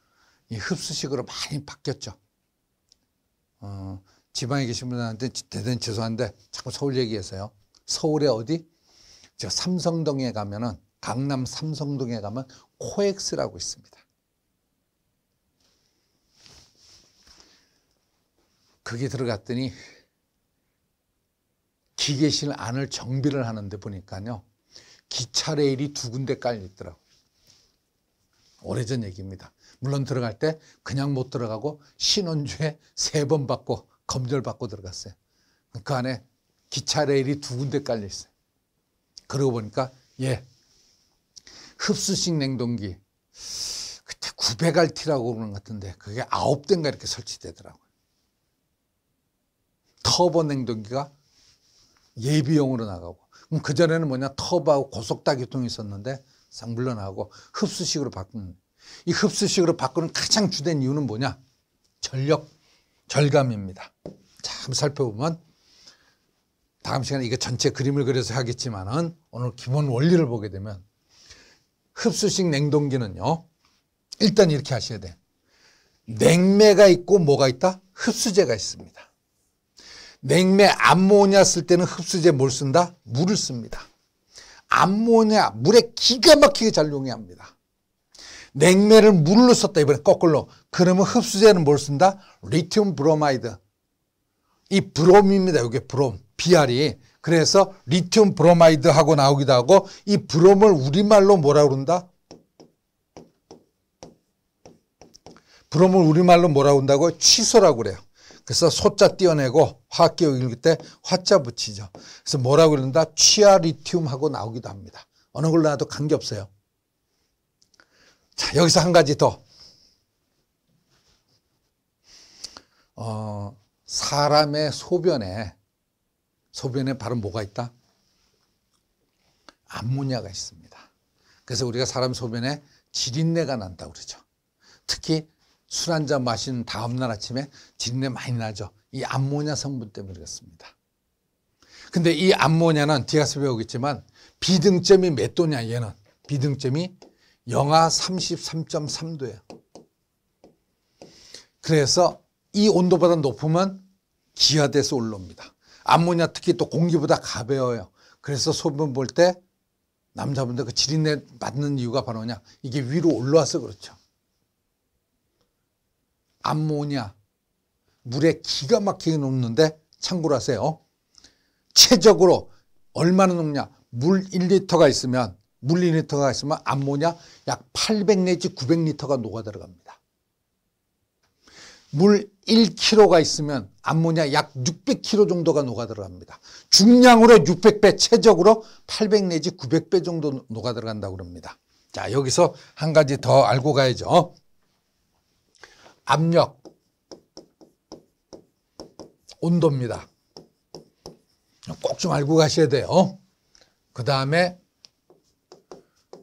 이 흡수식으로 많이 바뀌었죠. 어, 지방에 계신 분들한테 대단히 죄송한데 자꾸 서울 얘기해서요. 서울에 어디? 저 삼성동에 가면은 강남 삼성동에 가면 코엑스라고 있습니다. 거기 들어갔더니 기계실 안을 정비를 하는데 보니까요. 기차 레일이 두 군데 깔려 있더라고. 오래전 얘기입니다. 물론 들어갈 때 그냥 못 들어가고 신원주에 세번 받고 검열 받고 들어갔어요. 그 안에 기차 레일이 두 군데 깔려 있어요. 그러고 보니까 예. 흡수식 냉동기. 그때 900RT라고 그러는 것 같은데 그게 아 대인가 이렇게 설치되더라고요. 터보 냉동기가 예비용으로 나가고 그럼 그전에는 뭐냐 터보하고 고속다기통이 있었는데 싹 물러나고 흡수식으로 바꾸는 이 흡수식으로 바꾸는 가장 주된 이유는 뭐냐 전력 절감입니다 참 살펴보면 다음 시간에 이거 전체 그림을 그려서 하겠지만은 오늘 기본 원리를 보게 되면 흡수식 냉동기는요 일단 이렇게 하셔야 돼 냉매가 있고 뭐가 있다 흡수제가 있습니다 냉매 암모니아 쓸 때는 흡수제 뭘 쓴다? 물을 씁니다. 암모니아 물에 기가 막히게 잘 용이합니다. 냉매를 물로 썼다 이번에 거꾸로 그러면 흡수제는 뭘 쓴다? 리튬 브로마이드 이 브롬입니다 여기 브롬 BR이 그래서 리튬 브로마이드 하고 나오기도 하고 이 브롬을 우리말로 뭐라 그런다? 브롬을 우리말로 뭐라 그런다고? 취소라고 그래요 그래서 소자 띄어내고 화학기호 읽을 때 화자 붙이죠. 그래서 뭐라고 읽는다? 취아리튬 하고 나오기도 합니다. 어느 걸로 나도 관계없어요. 자, 여기서 한 가지 더. 어, 사람의 소변에, 소변에 바로 뭐가 있다? 암모니아가 있습니다. 그래서 우리가 사람 소변에 지린내가 난다고 그러죠. 특히 술한잔 마신 다음날 아침에 진내 많이 나죠. 이 암모니아 성분 때문에 그렇습니다. 근데 이 암모니아는 뒤가서 배우겠지만 비등점이 몇 도냐 얘는 비등점이 영하 33.3도예요. 그래서 이 온도보다 높으면 기화돼서 올라옵니다. 암모니아 특히 또 공기보다 가벼워요. 그래서 소변 볼 때 남자분들 그 지린내 맞는 이유가 바로냐 이게 위로 올라와서 그렇죠. 암 모으냐? 물에 기가 막히게 녹는데 참고로 하세요. 최적으로 얼마나 녹냐? 물 1리터가 있으면 물 1리터가 있으면 암모냐 약800 내지 900리터가 녹아 들어갑니다. 물 1kg가 있으면 암모냐 약 600kg 정도가 녹아 들어갑니다. 중량으로 600배, 최적으로 800 내지 900배 정도 녹아 들어간다고 합니다. 자, 여기서 한 가지 더 알고 가야죠. 압력, 온도입니다. 꼭 좀 알고 가셔야 돼요. 그 다음에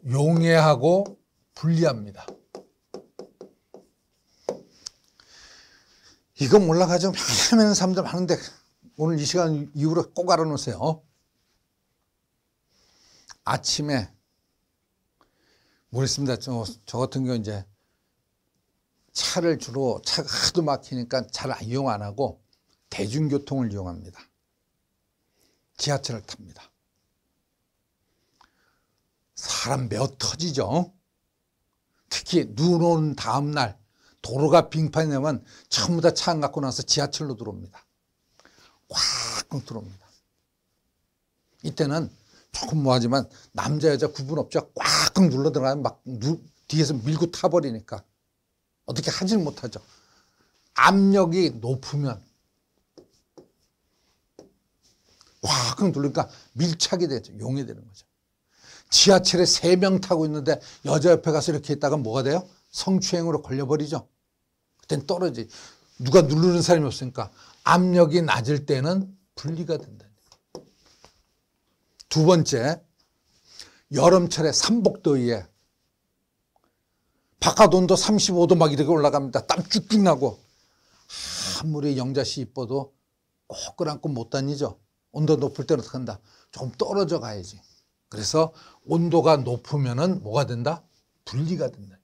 용해하고 분리합니다. 이거 몰라가지고 편 하는 사람들 많은데 오늘 이 시간 이후로 꼭 알아놓으세요. 아침에 모르겠습니다. 뭐 저, 저 같은 경우 이제 차를 주로 차가 하도 막히니까 잘 이용 안 하고 대중교통을 이용합니다. 지하철을 탑니다. 사람 몇 터지죠? 특히 눈 오는 다음날 도로가 빙판이면 전부 다 차 안 갖고 나서 지하철로 들어옵니다. 꽉 들어옵니다. 이때는 조금 뭐하지만 남자 여자 구분 없죠. 꽉 눌러 들어가면 막 누, 뒤에서 밀고 타버리니까 어떻게 하질 못하죠. 압력이 높으면 확 누르니까 밀착이 되죠. 용이 되는 거죠. 지하철에 세 명 타고 있는데 여자 옆에 가서 이렇게 있다가 뭐가 돼요? 성추행으로 걸려버리죠. 그땐 떨어지. 누가 누르는 사람이 없으니까 압력이 낮을 때는 분리가 된다. 두 번째, 여름철에 삼복더위에 바깥 온도 35도 막 이렇게 올라갑니다. 땀 쭉쭉 나고 아무리 영자씨 이뻐도 꼭 끌안고 못 다니죠. 온도 높을 때는 어떻게 한다? 조금 떨어져 가야지. 그래서 온도가 높으면은 뭐가 된다? 분리가 된다.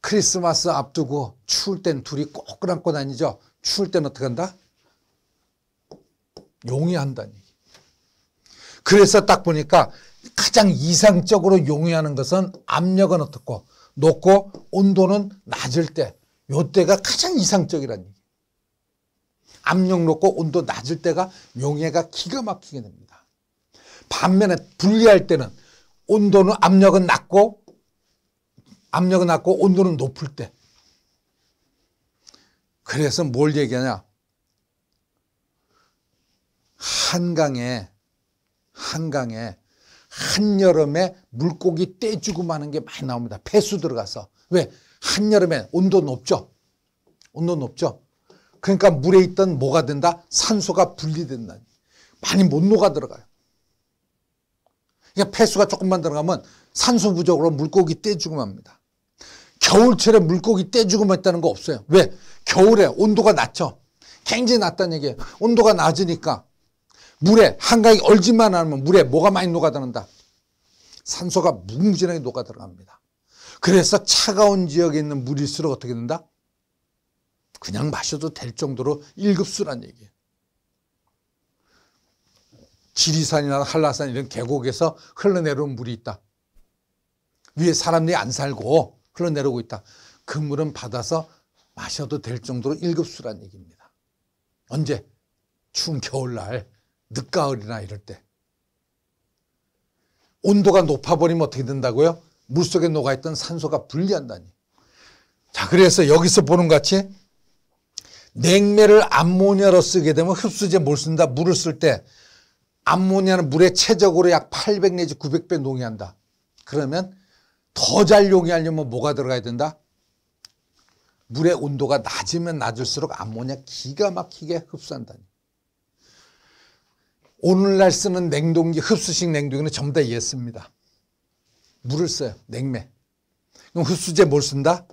크리스마스 앞두고 추울 땐 둘이 꼭 끌안고 다니죠. 추울 땐 어떻게 한다? 용이한다는 그래서 딱 보니까 가장 이상적으로 용이하는 것은 압력은 어떻고 높고 온도는 낮을 때 요때가 가장 이상적이라는 얘기 압력 높고 온도 낮을 때가 용해가 기가 막히게 됩니다. 반면에 분리할 때는 온도는 압력은 낮고 압력은 낮고 온도는 높을 때 그래서 뭘 얘기하냐 한강에 한강에 한여름에 물고기 떼주고 마는 게 많이 나옵니다. 폐수 들어가서. 왜? 한여름에 온도 높죠? 온도 높죠? 그러니까 물에 있던 뭐가 된다? 산소가 분리된다. 많이 못 녹아 들어가요. 그러니까 폐수가 조금만 들어가면 산소 부족으로 물고기 떼주고 맙니다. 겨울철에 물고기 떼주고 맙다는 거 없어요. 왜? 겨울에 온도가 낮죠? 굉장히 낮다는 얘기예요. 온도가 낮으니까 물에 한강이 얼지만 않으면 물에 뭐가 많이 녹아드는다 산소가 무궁무진하게 녹아들어갑니다. 그래서 차가운 지역에 있는 물일수록 어떻게 된다? 그냥 마셔도 될 정도로 일급수란 얘기예요. 지리산이나 한라산 이런 계곡에서 흘러내려온 물이 있다. 위에 사람들이 안 살고 흘러내려오고 있다. 그 물은 받아서 마셔도 될 정도로 일급수란 얘기입니다. 언제? 추운 겨울날 늦가을이나 이럴 때 온도가 높아버리면 어떻게 된다고요? 물속에 녹아있던 산소가 분리한다니. 자 그래서 여기서 보는 같이 냉매를 암모니아로 쓰게 되면 흡수제 뭘 쓴다? 물을 쓸 때 암모니아는 물에 최적으로 약 800 내지 900배 농해한다. 그러면 더 잘 용해하려면 뭐가 들어가야 된다? 물의 온도가 낮으면 낮을수록 암모니아 기가 막히게 흡수한다니. 오늘날 쓰는 냉동기, 흡수식 냉동기는 전부 다 이해했습니다. 물을 써요. 냉매. 그럼 흡수제 뭘 쓴다?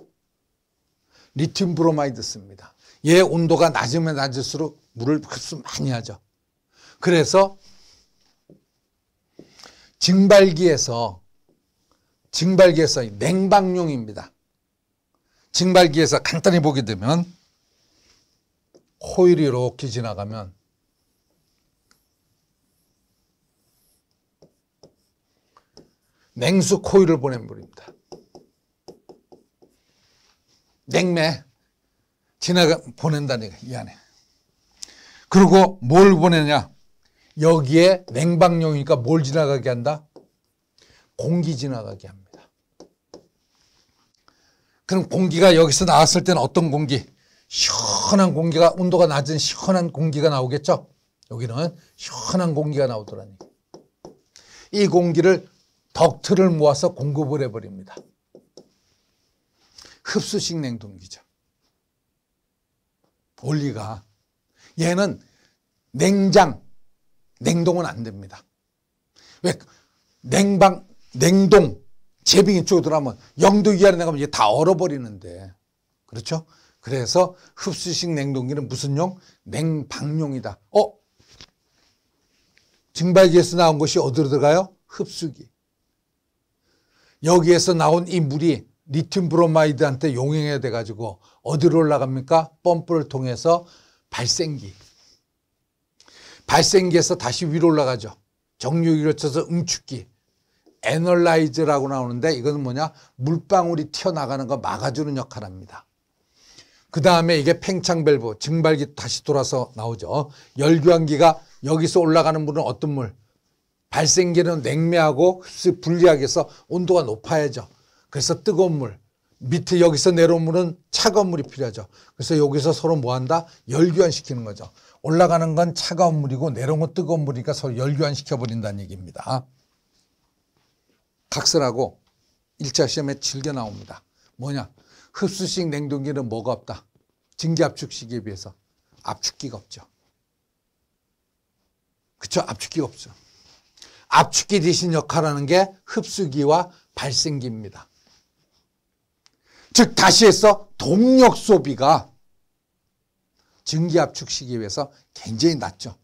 리튬 브로마이드 씁니다. 얘 온도가 낮으면 낮을수록 물을 흡수 많이 하죠. 그래서 증발기에서 증발기에서 냉방용입니다. 증발기에서 간단히 보게 되면 코일이 이렇게 지나가면 냉수 코일을 보낸 물입니다. 냉매 지나가 보낸다니까 이 안에. 그리고 뭘 보내냐? 여기에 냉방용이니까 뭘 지나가게 한다? 공기 지나가게 합니다. 그럼 공기가 여기서 나왔을 때는 어떤 공기? 시원한 공기가 온도가 낮은 시원한 공기가 나오겠죠? 여기는 시원한 공기가 나오더라니. 이 공기를 덕트를 모아서 공급을 해버립니다. 흡수식 냉동기죠. 원리가 얘는 냉장, 냉동은 안 됩니다. 왜 냉방, 냉동, 제빙이 쪽으 들어가면 영도 위아래 나가면 이게 다 얼어버리는데 그렇죠? 그래서 흡수식 냉동기는 무슨 용? 냉방용이다. 어? 증발기에서 나온 것이 어디로 들어가요? 흡수기. 여기에서 나온 이 물이 리튬 브로마이드한테 용해가 돼가지고 어디로 올라갑니까? 펌프를 통해서 발생기. 발생기에서 다시 위로 올라가죠. 정류기를 쳐서 응축기. 애널라이즈라고 나오는데 이건 뭐냐? 물방울이 튀어나가는 거 막아주는 역할을 합니다. 그 다음에 이게 팽창밸브, 증발기 다시 돌아서 나오죠. 열교환기가 여기서 올라가는 물은 어떤 물? 발생기는 냉매하고 흡수 분리하기 해서 온도가 높아야죠. 그래서 뜨거운 물, 밑에 여기서 내려온 물은 차가운 물이 필요하죠. 그래서 여기서 서로 뭐한다? 열교환시키는 거죠. 올라가는 건 차가운 물이고 내려온 건 뜨거운 물이니까 서로 열교환시켜버린다는 얘기입니다. 각설하고 1차 시험에 즐겨 나옵니다. 뭐냐? 흡수식 냉동기는 뭐가 없다? 증기압축식에 비해서 압축기가 없죠. 그쵸? 압축기가 없죠. 압축기 대신 역할하는 게 흡수기와 발생기입니다. 즉 다시 해서 동력 소비가 증기 압축 시기위해서 굉장히 낮죠.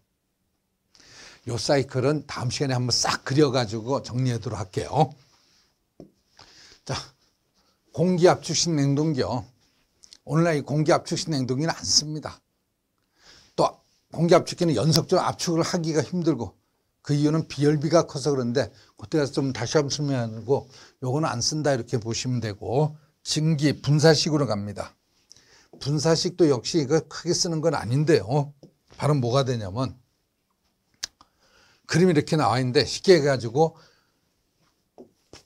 요 사이클은 다음 시간에 한번 싹 그려가지고 정리하도록 할게요. 자, 공기 압축식 냉동기요. 오늘날 이 공기 압축식 냉동기는 안 씁니다. 또 공기 압축기는 연속적으로 압축을 하기가 힘들고 그 이유는 비열비가 커서 그런데 그때 가서 좀 다시 한번 설명하고 요거는 안 쓴다 이렇게 보시면 되고 증기 분사식으로 갑니다. 분사식도 역시 이거 크게 쓰는 건 아닌데요. 바로 뭐가 되냐면 그림이 이렇게 나와 있는데 쉽게 해가지고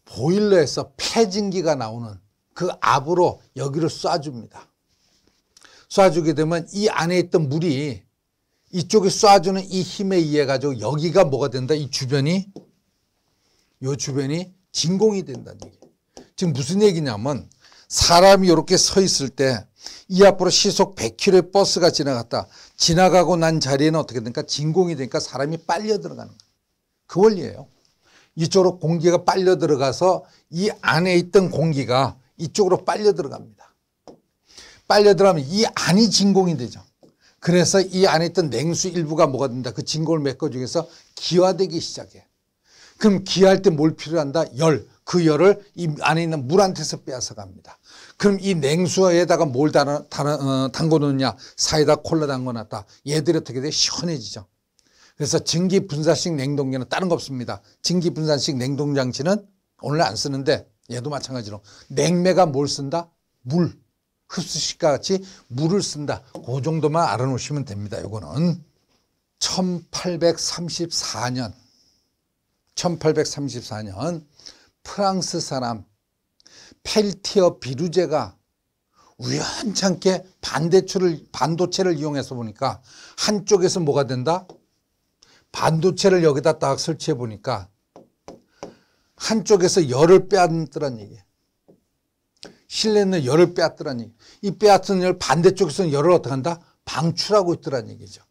보일러에서 폐진기가 나오는 그 압으로 여기를 쏴줍니다. 쏴주게 되면 이 안에 있던 물이 이쪽에 쏴주는 이 힘에 의해 가지고 여기가 뭐가 된다? 이 주변이 요 주변이 진공이 된다는 얘기. 지금 무슨 얘기냐면 사람이 이렇게 서 있을 때 이 앞으로 시속 100km의 버스가 지나갔다. 지나가고 난 자리에는 어떻게 되니까 진공이 되니까 사람이 빨려 들어가는 거예요. 그 원리예요. 이쪽으로 공기가 빨려 들어가서 이 안에 있던 공기가 이쪽으로 빨려 들어갑니다. 빨려 들어가면 이 안이 진공이 되죠. 그래서 이 안에 있던 냉수 일부가 뭐가 된다? 그 진골 맥거 중에서 기화되기 시작해. 그럼 기화할 때 뭘 필요한다? 열. 그 열을 이 안에 있는 물한테서 빼앗아 갑니다. 그럼 이 냉수에다가 뭘 담아, 어, 담궈 놓느냐? 사이다 콜라 담궈 놨다. 얘들이 어떻게 돼? 시원해지죠. 그래서 증기 분산식 냉동기는 다른 거 없습니다. 증기 분산식 냉동 장치는 오늘 안 쓰는데 얘도 마찬가지로 냉매가 뭘 쓴다? 물. 흡수식과 같이 물을 쓴다. 그 정도만 알아놓으시면 됩니다. 요거는 1834년 1834년 프랑스 사람 펠티어 비루제가 우연찮게 반대체를 반도체를 이용해서 보니까 한쪽에서 뭐가 된다? 반도체를 여기다 딱 설치해 보니까 한쪽에서 열을 빼앗더는 얘기예요. 실내는 열을 빼앗더라니. 이 빼앗은 열 반대쪽에서는 열을 어떻게 한다? 방출하고 있더란 얘기죠.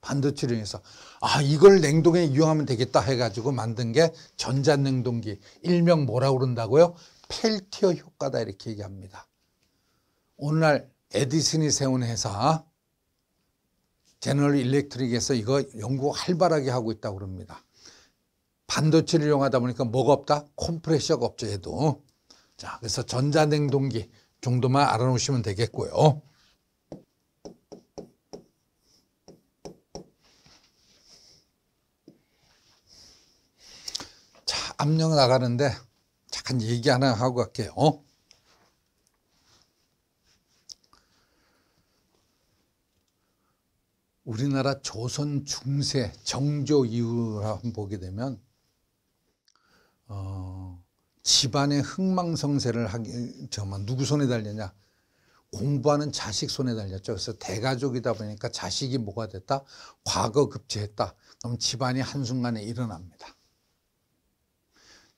반도체를 이용해서 아, 이걸 냉동에 이용하면 되겠다 해가지고 만든 게 전자냉동기. 일명 뭐라고 그런다고요? 펠티어 효과다. 이렇게 얘기합니다. 오늘날 에디슨이 세운 회사, 제너럴 일렉트릭에서 이거 연구 활발하게 하고 있다고 그럽니다. 반도체를 이용하다 보니까 뭐가 없다? 컴프레셔가 없죠, 얘도. 자, 그래서 전자냉동기 정도만 알아놓으시면 되겠고요. 자, 압력 나가는데 잠깐 얘기 하나 하고 갈게요. 우리나라 조선 중세 정조 이후를 보게 되면 어, 집안의 흥망성쇠를 하기 정말 누구 손에 달렸냐 공부하는 자식 손에 달렸죠 그래서 대가족이다 보니까 자식이 뭐가 됐다 과거 급제했다 그럼 집안이 한순간에 일어납니다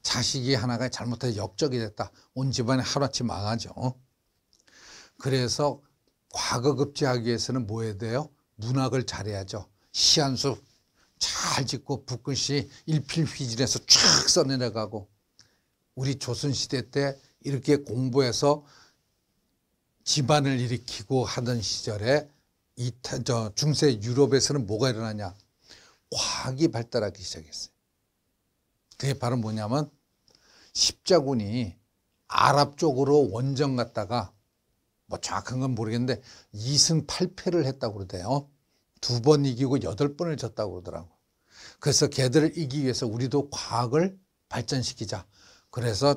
자식이 하나가 잘못해서 역적이 됐다 온 집안이 하루아침 망하죠 그래서 과거 급제하기 위해서는 뭐 해야 돼요 문학을 잘해야죠 시한수 잘 짓고 붓글씨 일필휘질해서 쫙 써내려가고 우리 조선시대 때 이렇게 공부해서 집안을 일으키고 하던 시절에 이타, 저 중세 유럽에서는 뭐가 일어나냐? 과학이 발달하기 시작했어요. 그게 바로 뭐냐면 십자군이 아랍 쪽으로 원정 갔다가 뭐 정확한 건 모르겠는데 2승 8패를 했다고 그러대요. 두 번 이기고 여덟 번을 졌다고 그러더라고. 그래서 걔들을 이기 기 위해서 우리도 과학을 발전시키자. 그래서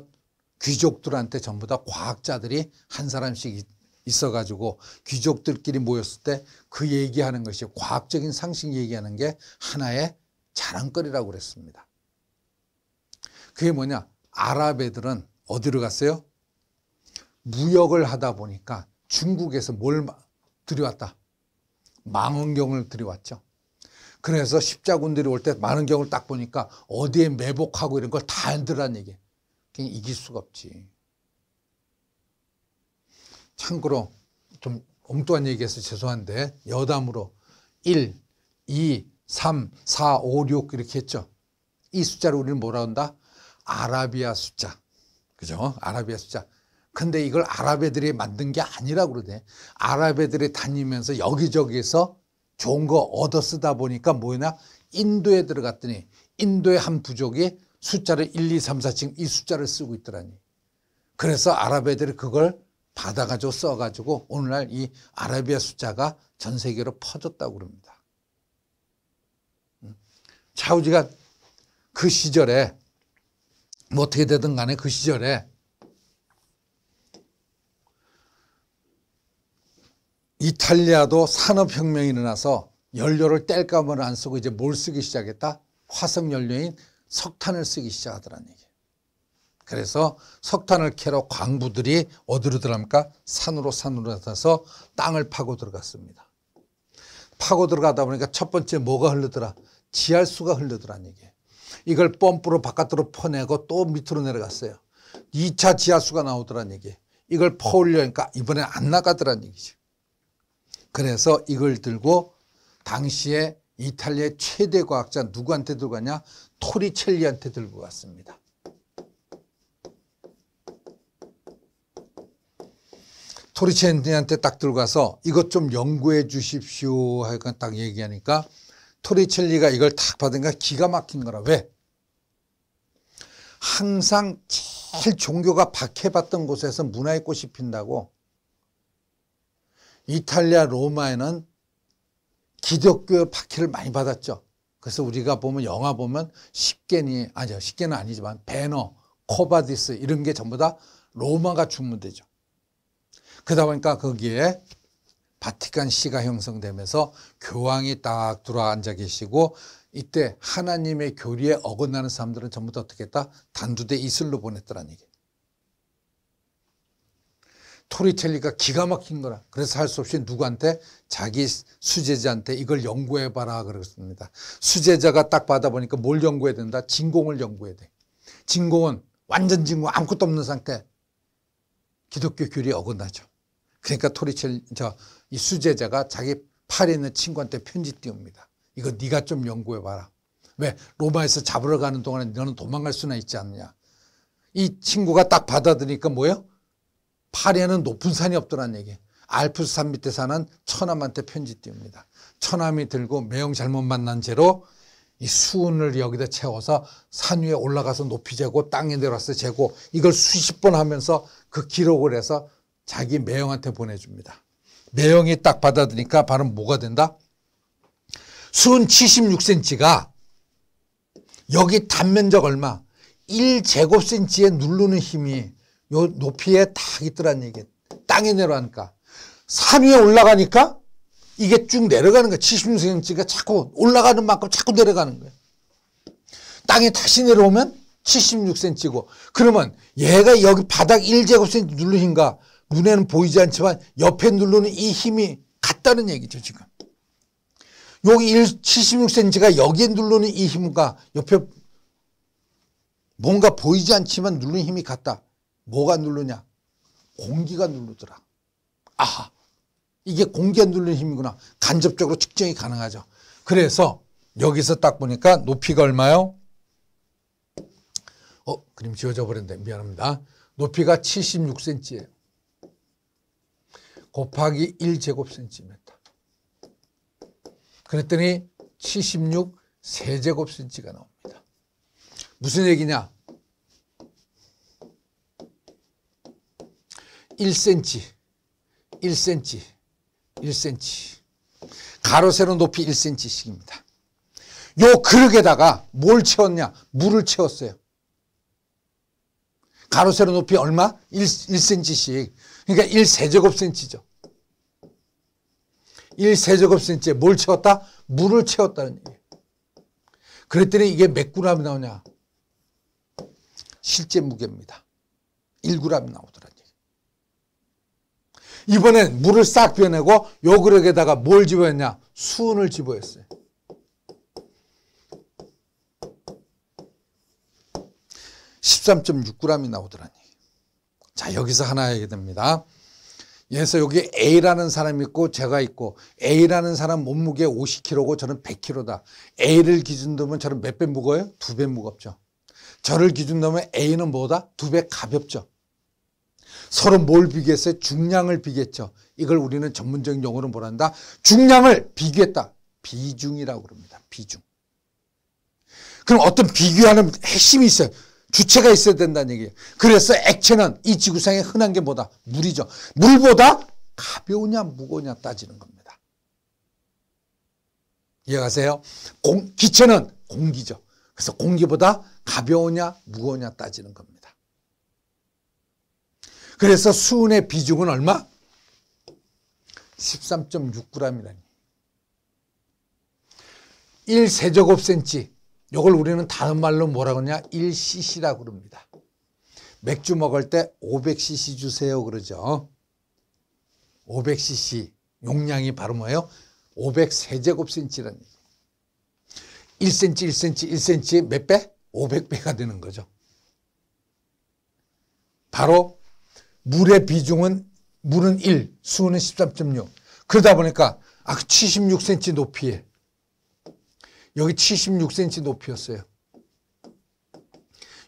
귀족들한테 전부 다 과학자들이 한 사람씩 있어가지고 귀족들끼리 모였을 때 그 얘기하는 것이 과학적인 상식 얘기하는 게 하나의 자랑거리라고 그랬습니다. 그게 뭐냐? 아랍 애들은 어디로 갔어요? 무역을 하다 보니까 중국에서 뭘 들여왔다? 망원경을 들여왔죠. 그래서 십자군들이 올 때 망원경을 딱 보니까 어디에 매복하고 이런 걸 다 들으란 얘기예요. 그냥 이길 수가 없지. 참고로 좀 엉뚱한 얘기해서 죄송한데 여담으로 1, 2, 3, 4, 5, 6 이렇게 했죠. 이 숫자를 우리는 뭐라 한다? 아라비아 숫자. 그죠? 아라비아 숫자. 근데 이걸 아랍애들이 만든 게 아니라 그러네. 아랍애들이 다니면서 여기저기서 좋은 거 얻어 쓰다 보니까 뭐냐? 인도에 들어갔더니 인도의 한 부족이 숫자를 1, 2, 3, 4 지금 이 숫자를 쓰고 있더라니. 그래서 아랍 애들이 그걸 받아가지고 써가지고 오늘날 이 아라비아 숫자가 전 세계로 퍼졌다고 그럽니다. 음. 차우지가 그 시절에 뭐 어떻게 되든 간에 그 시절에 이탈리아도 산업혁명이 일어나서 연료를 뗄감을 안 쓰고 이제 뭘 쓰기 시작했다? 화석연료인 석탄을 쓰기 시작하더라는 얘기 예요 그래서 석탄을 캐러 광부들이 어디로 들어갑니까? 산으로 산으로 나타서 땅을 파고 들어갔습니다. 파고 들어가다 보니까 첫 번째 뭐가 흐르더라? 지하수가 흐르더라는 얘기예요. 이걸 펌프로 바깥으로 퍼내고 또 밑으로 내려갔어요. 2차 지하수가 나오더라는 얘기예요. 이걸 퍼올려니까 이번에안 나가더라는 얘기죠. 그래서 이걸 들고 당시에 이탈리아의 최대 과학자 누구한테 들어가냐 토리첼리한테 들고 갔습니다. 토리첼리한테 딱들어 가서 이것 좀 연구해 주십시오 하여간 딱 얘기하니까 토리첼리가 이걸 탁 받으니까 기가 막힌 거라. 왜? 항상 제일 종교가 박해받던 곳에서 문화의 꽃이 핀다고 이탈리아 로마에는 기독교의 파케를 많이 받았죠. 그래서 우리가 보면 영화 보면 십계니 아니요 십계는 아니지만 배너, 코바디스 이런 게 전부 다 로마가 주문되죠. 그러다 보니까 거기에 바티칸 시가 형성되면서 교황이 딱들어 앉아 계시고 이때 하나님의 교리에 어긋나는 사람들은 전부 다 어떻게 했다? 단두대 이슬로 보냈더란 얘기예요. 토리첼리가 기가 막힌 거라. 그래서 할 수 없이 누구한테 자기 수제자한테 이걸 연구해 봐라 그랬습니다. 수제자가 딱 받아보니까 뭘 연구해야 된다? 진공을 연구해야 돼. 진공은 완전 진공 아무것도 없는 상태. 기독교 교리에 어긋나죠. 그러니까 토리첼 리 저 이 수제자가 자기 팔에 있는 친구한테 편지 띄웁니다. 이거 네가 좀 연구해 봐라. 왜 로마에서 잡으러 가는 동안에 너는 도망갈 수나 있지 않느냐. 이 친구가 딱 받아들이니까 뭐예요? 파리에는 높은 산이 없더란 얘기. 알프스 산 밑에 사는 처남한테 편지 띄웁니다. 처남이 들고 매형 잘못 만난 죄로 이 수은을 여기다 채워서 산 위에 올라가서 높이 재고 땅에 내려와서 재고 이걸 수십 번 하면서 그 기록을 해서 자기 매형한테 보내줍니다. 매형이 딱 받아드니까 바로 뭐가 된다? 수은 76cm가 여기 단면적 얼마? 1제곱센치에 누르는 힘이 요 높이에 딱 있더란 얘기. 땅에 내려가니까. 산 위에 올라가니까 이게 쭉 내려가는 거야. 76cm가 자꾸 올라가는 만큼 자꾸 내려가는 거야. 땅에 다시 내려오면 76cm고 그러면 얘가 여기 바닥 1제곱센티 누르신가 눈에는 보이지 않지만 옆에 누르는 이 힘이 같다는 얘기죠 지금 여기 76cm가 여기에 누르는 이 힘과 옆에 뭔가 보이지 않지만 누르는 힘이 같다 뭐가 누르냐? 공기가 누르더라. 아하, 이게 공기가 누르는 힘이구나. 간접적으로 측정이 가능하죠. 그래서 여기서 딱 보니까 높이가 얼마요? 어, 그림 지워져 버렸는데 미안합니다. 높이가 76cm예요. 곱하기 1제곱센티미터. 그랬더니 76세제곱센치가 나옵니다. 무슨 얘기냐? 1cm, 1cm, 1cm. 가로, 세로, 높이 1cm씩입니다. 요 그릇에다가 뭘 채웠냐? 물을 채웠어요. 가로, 세로, 높이 얼마? 1, 1cm씩. 그러니까 1세제곱센치죠. 1세제곱센치에 뭘 채웠다? 물을 채웠다는 얘기예요. 그랬더니 이게 몇 g이 나오냐? 실제 무게입니다. 1g이 나오더라 이번엔 물을 싹 빼내고 요 그릇에다가 뭘 집어했냐? 수은을 집어했어요. 십삼점 g 이 나오더라니. 자, 여기서 하나 얘기됩니다. 그래서 여기 A라는 사람이 있고 제가 있고 A라는 사람 몸무게 50kg고 저는 100kg다. A를 기준으로 면 저는 몇 배 무거워요? 두 배 무겁죠. 저를 기준으로 면 A는 뭐다? 두 배 가볍죠. 서로 뭘 비교했어요? 중량을 비교했죠. 이걸 우리는 전문적인 용어로 뭐란다? 중량을 비교했다. 비중이라고 그럽니다. 비중. 그럼 어떤 비교하는 핵심이 있어요. 주체가 있어야 된다는 얘기예요. 그래서 액체는 이 지구상에 흔한 게 뭐다? 물이죠. 물보다 가벼우냐 무거우냐 따지는 겁니다. 이해가세요? 공, 기체는 공기죠. 그래서 공기보다 가벼우냐 무거우냐 따지는 겁니다. 그래서 수은의 비중은 얼마? 13.6g이라니. 1세제곱센치. 이걸 우리는 다른 말로 뭐라고 하냐? 1cc라고 그럽니다. 맥주 먹을 때 500cc 주세요 그러죠. 500cc 용량이 바로 뭐예요? 500세제곱센치라는 1cm, 1cm, 1cm 몇 배? 500배가 되는 거죠. 바로 물의 비중은 물은 1, 수온은 13.6. 그러다 보니까 아 76cm 높이에 여기 76cm 높이였어요.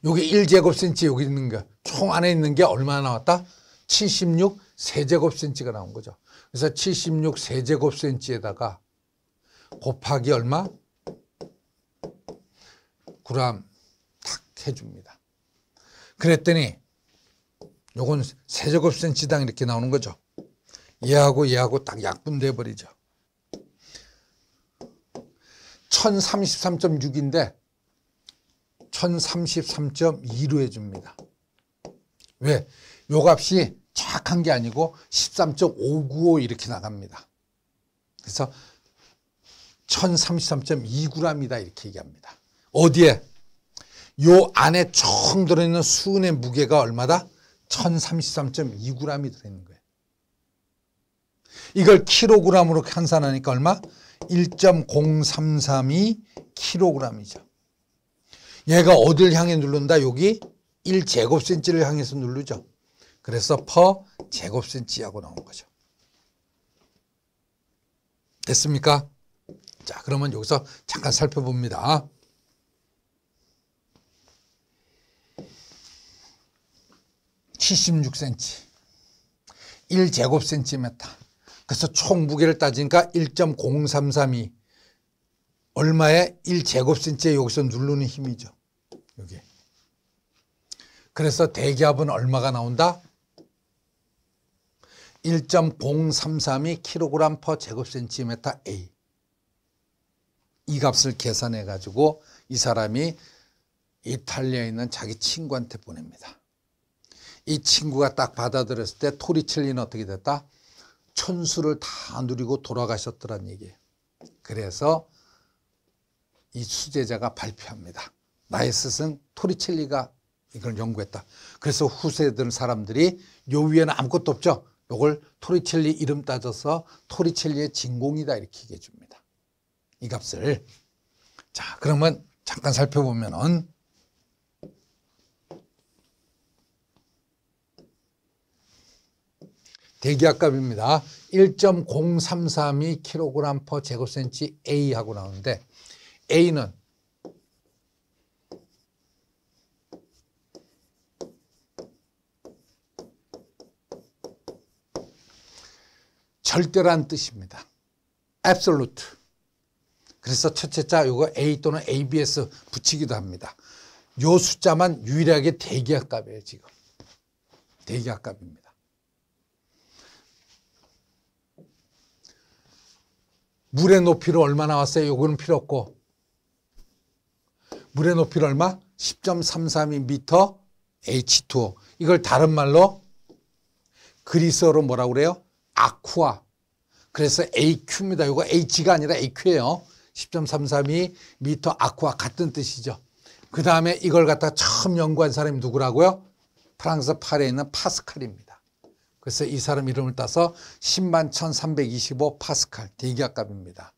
여기 1제곱센치 여기 있는 게총 안에 있는 게 얼마나 나왔다? 76 세제곱센치가 나온 거죠. 그래서 76 세제곱센치에다가 곱하기 얼마? 그람탁 해줍니다. 그랬더니 요건 세제곱센치당 이렇게 나오는 거죠. 얘하고 얘하고 딱 약분돼 버리죠. 1033.6인데 1033.2로 해줍니다. 왜? 요 값이 정확한 게 아니고 13.595 이렇게 나갑니다. 그래서 1033.2g이다 이렇게 얘기합니다. 어디에? 요 안에 총 들어있는 수은의 무게가 얼마다? 1033.2g이 들어있는 거예요. 이걸 킬로그램으로 환산하니까 얼마? 1.033이 킬로그램이죠. 얘가 어딜 향해 누른다? 여기 1제곱센치를 향해서 누르죠. 그래서 퍼 제곱센치하고 나온 거죠. 됐습니까? 자 그러면 여기서 잠깐 살펴봅니다. 76cm, 1제곱cm. 센 그래서 총 무게를 따지니까 1 0 3 3이 얼마에 1제곱센 m 에 여기서 누르는 힘이죠. 여기. 그래서 대기압은 얼마가 나온다? 1 0 3 3이 kg per 제곱cm 센 A. 이 값을 계산해 가지고 이 사람이 이탈리아에 있는 자기 친구한테 보냅니다. 이 친구가 딱 받아들였을 때토리첼리는 어떻게 됐다? 천수를다 누리고 돌아가셨더란 얘기예요. 그래서 이 수제자가 발표합니다. 나의 스승 토리첼리가 이걸 연구했다. 그래서 후세들 사람들이 요 위에는 아무것도 없죠. 요걸 토리첼리 이름 따져서 토리첼리의 진공이다 이렇게 얘기해 줍니다. 이 값을. 자, 그러면 잠깐 살펴보면은 대기압값입니다. 1.0332 kg 그램퍼 제곱센치 A 하고 나오는데 A는 절대란 뜻입니다. absolute. 그래서 첫째 자 이거 A 또는 ABS 붙이기도 합니다. 요 숫자만 유일하게 대기압값이에요 지금. 대기압값입니다. 물의 높이로 얼마 나왔어요? 요거는 필요 없고. 물의 높이로 얼마? 1 0 3 3 m H2O. 이걸 다른 말로 그리스어로 뭐라고 그래요? 아쿠아. 그래서 AQ입니다. 이거 H가 아니라 AQ예요. 1 0 3 3 m 아쿠아 같은 뜻이죠. 그 다음에 이걸 갖다 처음 연구한 사람이 누구라고요? 프랑스 파리에 있는 파스칼입니다. 그래서 이 사람 이름을 따서 10만 1325 파스칼 대기압값입니다.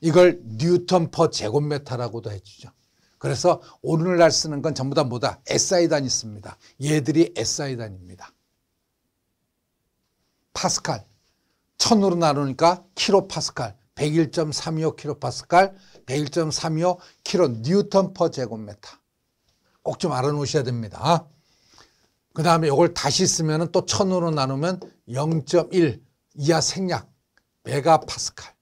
이걸 뉴턴 퍼 제곱미터라고도 해주죠. 그래서 오늘날 쓰는 건 전부 다 뭐다? SI 단위 씁니다. 얘들이 SI 단입니다 파스칼. 1 0 0 0으로 나누니까 킬로파스칼. 101.325 킬로파스칼, 101.325 킬로 뉴턴 퍼 제곱미터. 꼭 좀 알아놓으셔야 됩니다. 그 다음에 이걸 다시 쓰면 또1 0 0 0으로 나누면 0.1 이하 생략 메가파스칼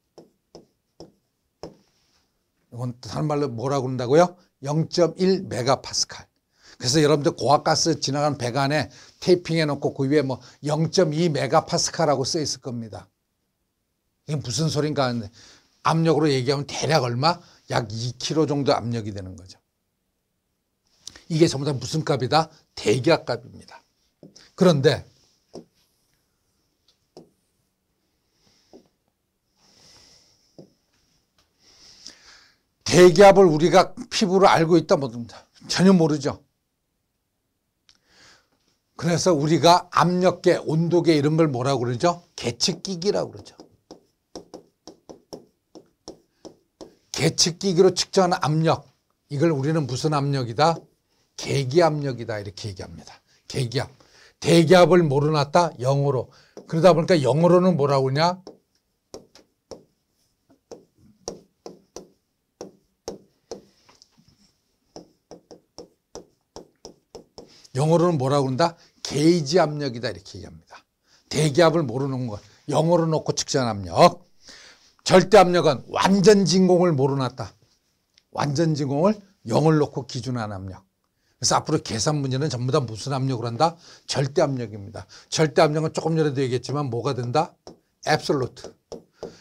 이건 다른 말로 뭐라고 그런다고요? 0.1 메가파스칼 그래서 여러분들 고압가스 지나가는 배 안에 테이핑해 놓고 그 위에 뭐0.2 메가파스칼이라고 써 있을 겁니다 이게 무슨 소린가 하는데 압력으로 얘기하면 대략 얼마? 약 2kg 정도 압력이 되는 거죠 이게 전부 다 무슨 값이다? 대기압 값입니다. 그런데 대기압을 우리가 피부로 알고 있다 못합니다. 전혀 모르죠. 그래서 우리가 압력계, 온도계 이런 걸 뭐라고 그러죠? 계측기기라고 그러죠. 계측기기로 측정하는 압력. 이걸 우리는 무슨 압력이다? 계기압력이다 이렇게 얘기합니다. 계기압. 대기압을 모르놨다 영어로. 그러다 보니까 영어로는 뭐라고 하냐? 영어로는 뭐라고 그런다? 게이지 압력이다 이렇게 얘기합니다. 대기압을 모르는 것. 영어로 놓고 측정 압력. 절대 압력은 완전 진공을 모르놨다. 완전 진공을 영을 놓고 기준한 압력. 그래서 앞으로 계산 문제는 전부 다 무슨 압력으로 한다? 절대 압력입니다. 절대 압력은 조금 전에도 얘기했지만 뭐가 된다? 앱솔루트.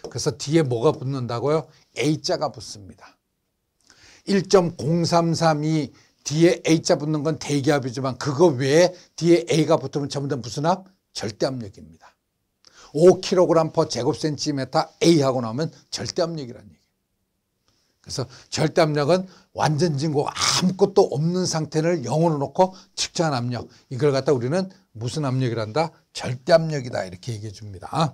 그래서 뒤에 뭐가 붙는다고요? A자가 붙습니다. 1.0332 뒤에 A자 붙는 건 대기압이지만 그거 외에 뒤에 A가 붙으면 전부 다 무슨 압? 절대 압력입니다. 5kg per 제곱센티미터 A하고 나오면 절대 압력이라는 얘기. 그래서 절대압력은 완전 진고 아무것도 없는 상태를 0으로 놓고 직전압력 이걸 갖다 우리는 무슨 압력이란다? 절대압력이다 이렇게 얘기해 줍니다.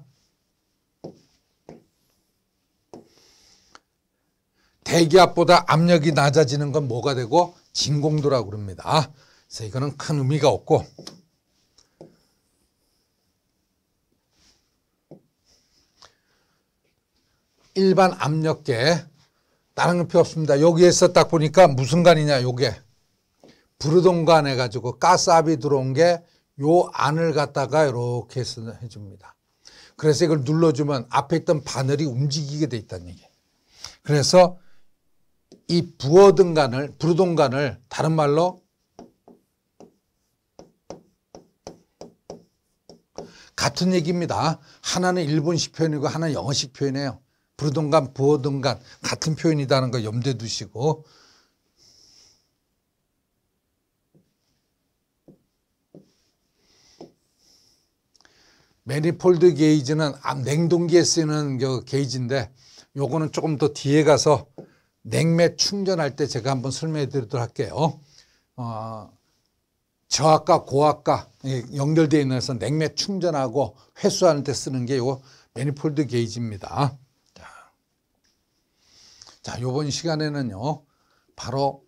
대기압보다 압력이 낮아지는 건 뭐가 되고 진공도라고 그럽니다. 그래서 이거는 큰 의미가 없고 일반 압력계 다른 건 필요 없습니다. 여기에서 딱 보니까 무슨 간이냐 요게 부르동간 해가지고 가스압이 들어온 게 요 안을 갖다가 이렇게 해줍니다. 그래서 이걸 눌러주면 앞에 있던 바늘이 움직이게 돼 있다는 얘기. 그래서 이 부어등간을 부르동간을 다른 말로 같은 얘기입니다. 하나는 일본식 표현이고 하나는 영어식 표현이에요. 부르든 간 부어든 간 같은 표현이라는 거 염두에 두시고 매니폴드 게이지는 아, 냉동기에 쓰는 이 그 게이지인데 요거는 조금 더 뒤에 가서 냉매 충전할 때 제가 한번 설명해 드리도록 할게요. 어, 저압과 고압과 연결되어 있는 서 냉매 충전하고 회수하는 데 쓰는 게요 매니폴드 게이지입니다. 자, 요번 시간에는요. 바로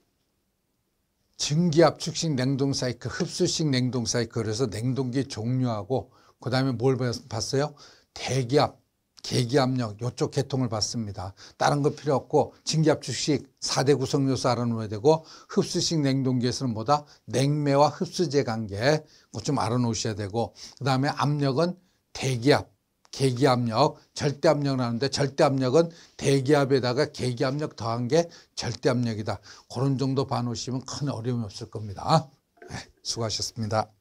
증기압 축식 냉동 사이클, 흡수식 냉동 사이클 그래서 냉동기 종류하고 그다음에 뭘 봤어요? 대기압, 계기압력 요쪽 계통을 봤습니다. 다른 거 필요 없고 증기압 축식 4대 구성 요소 알아놓아야 되고 흡수식 냉동기에서는 뭐다? 냉매와 흡수제 관계 그좀 뭐 알아놓으셔야 되고 그다음에 압력은 대기압, 계기압력, 절대압력나는데 절대압력은 대기압에다가 계기압력 더한 게 절대압력이다. 그런 정도 봐놓으시면 큰 어려움이 없을 겁니다. 네, 수고하셨습니다.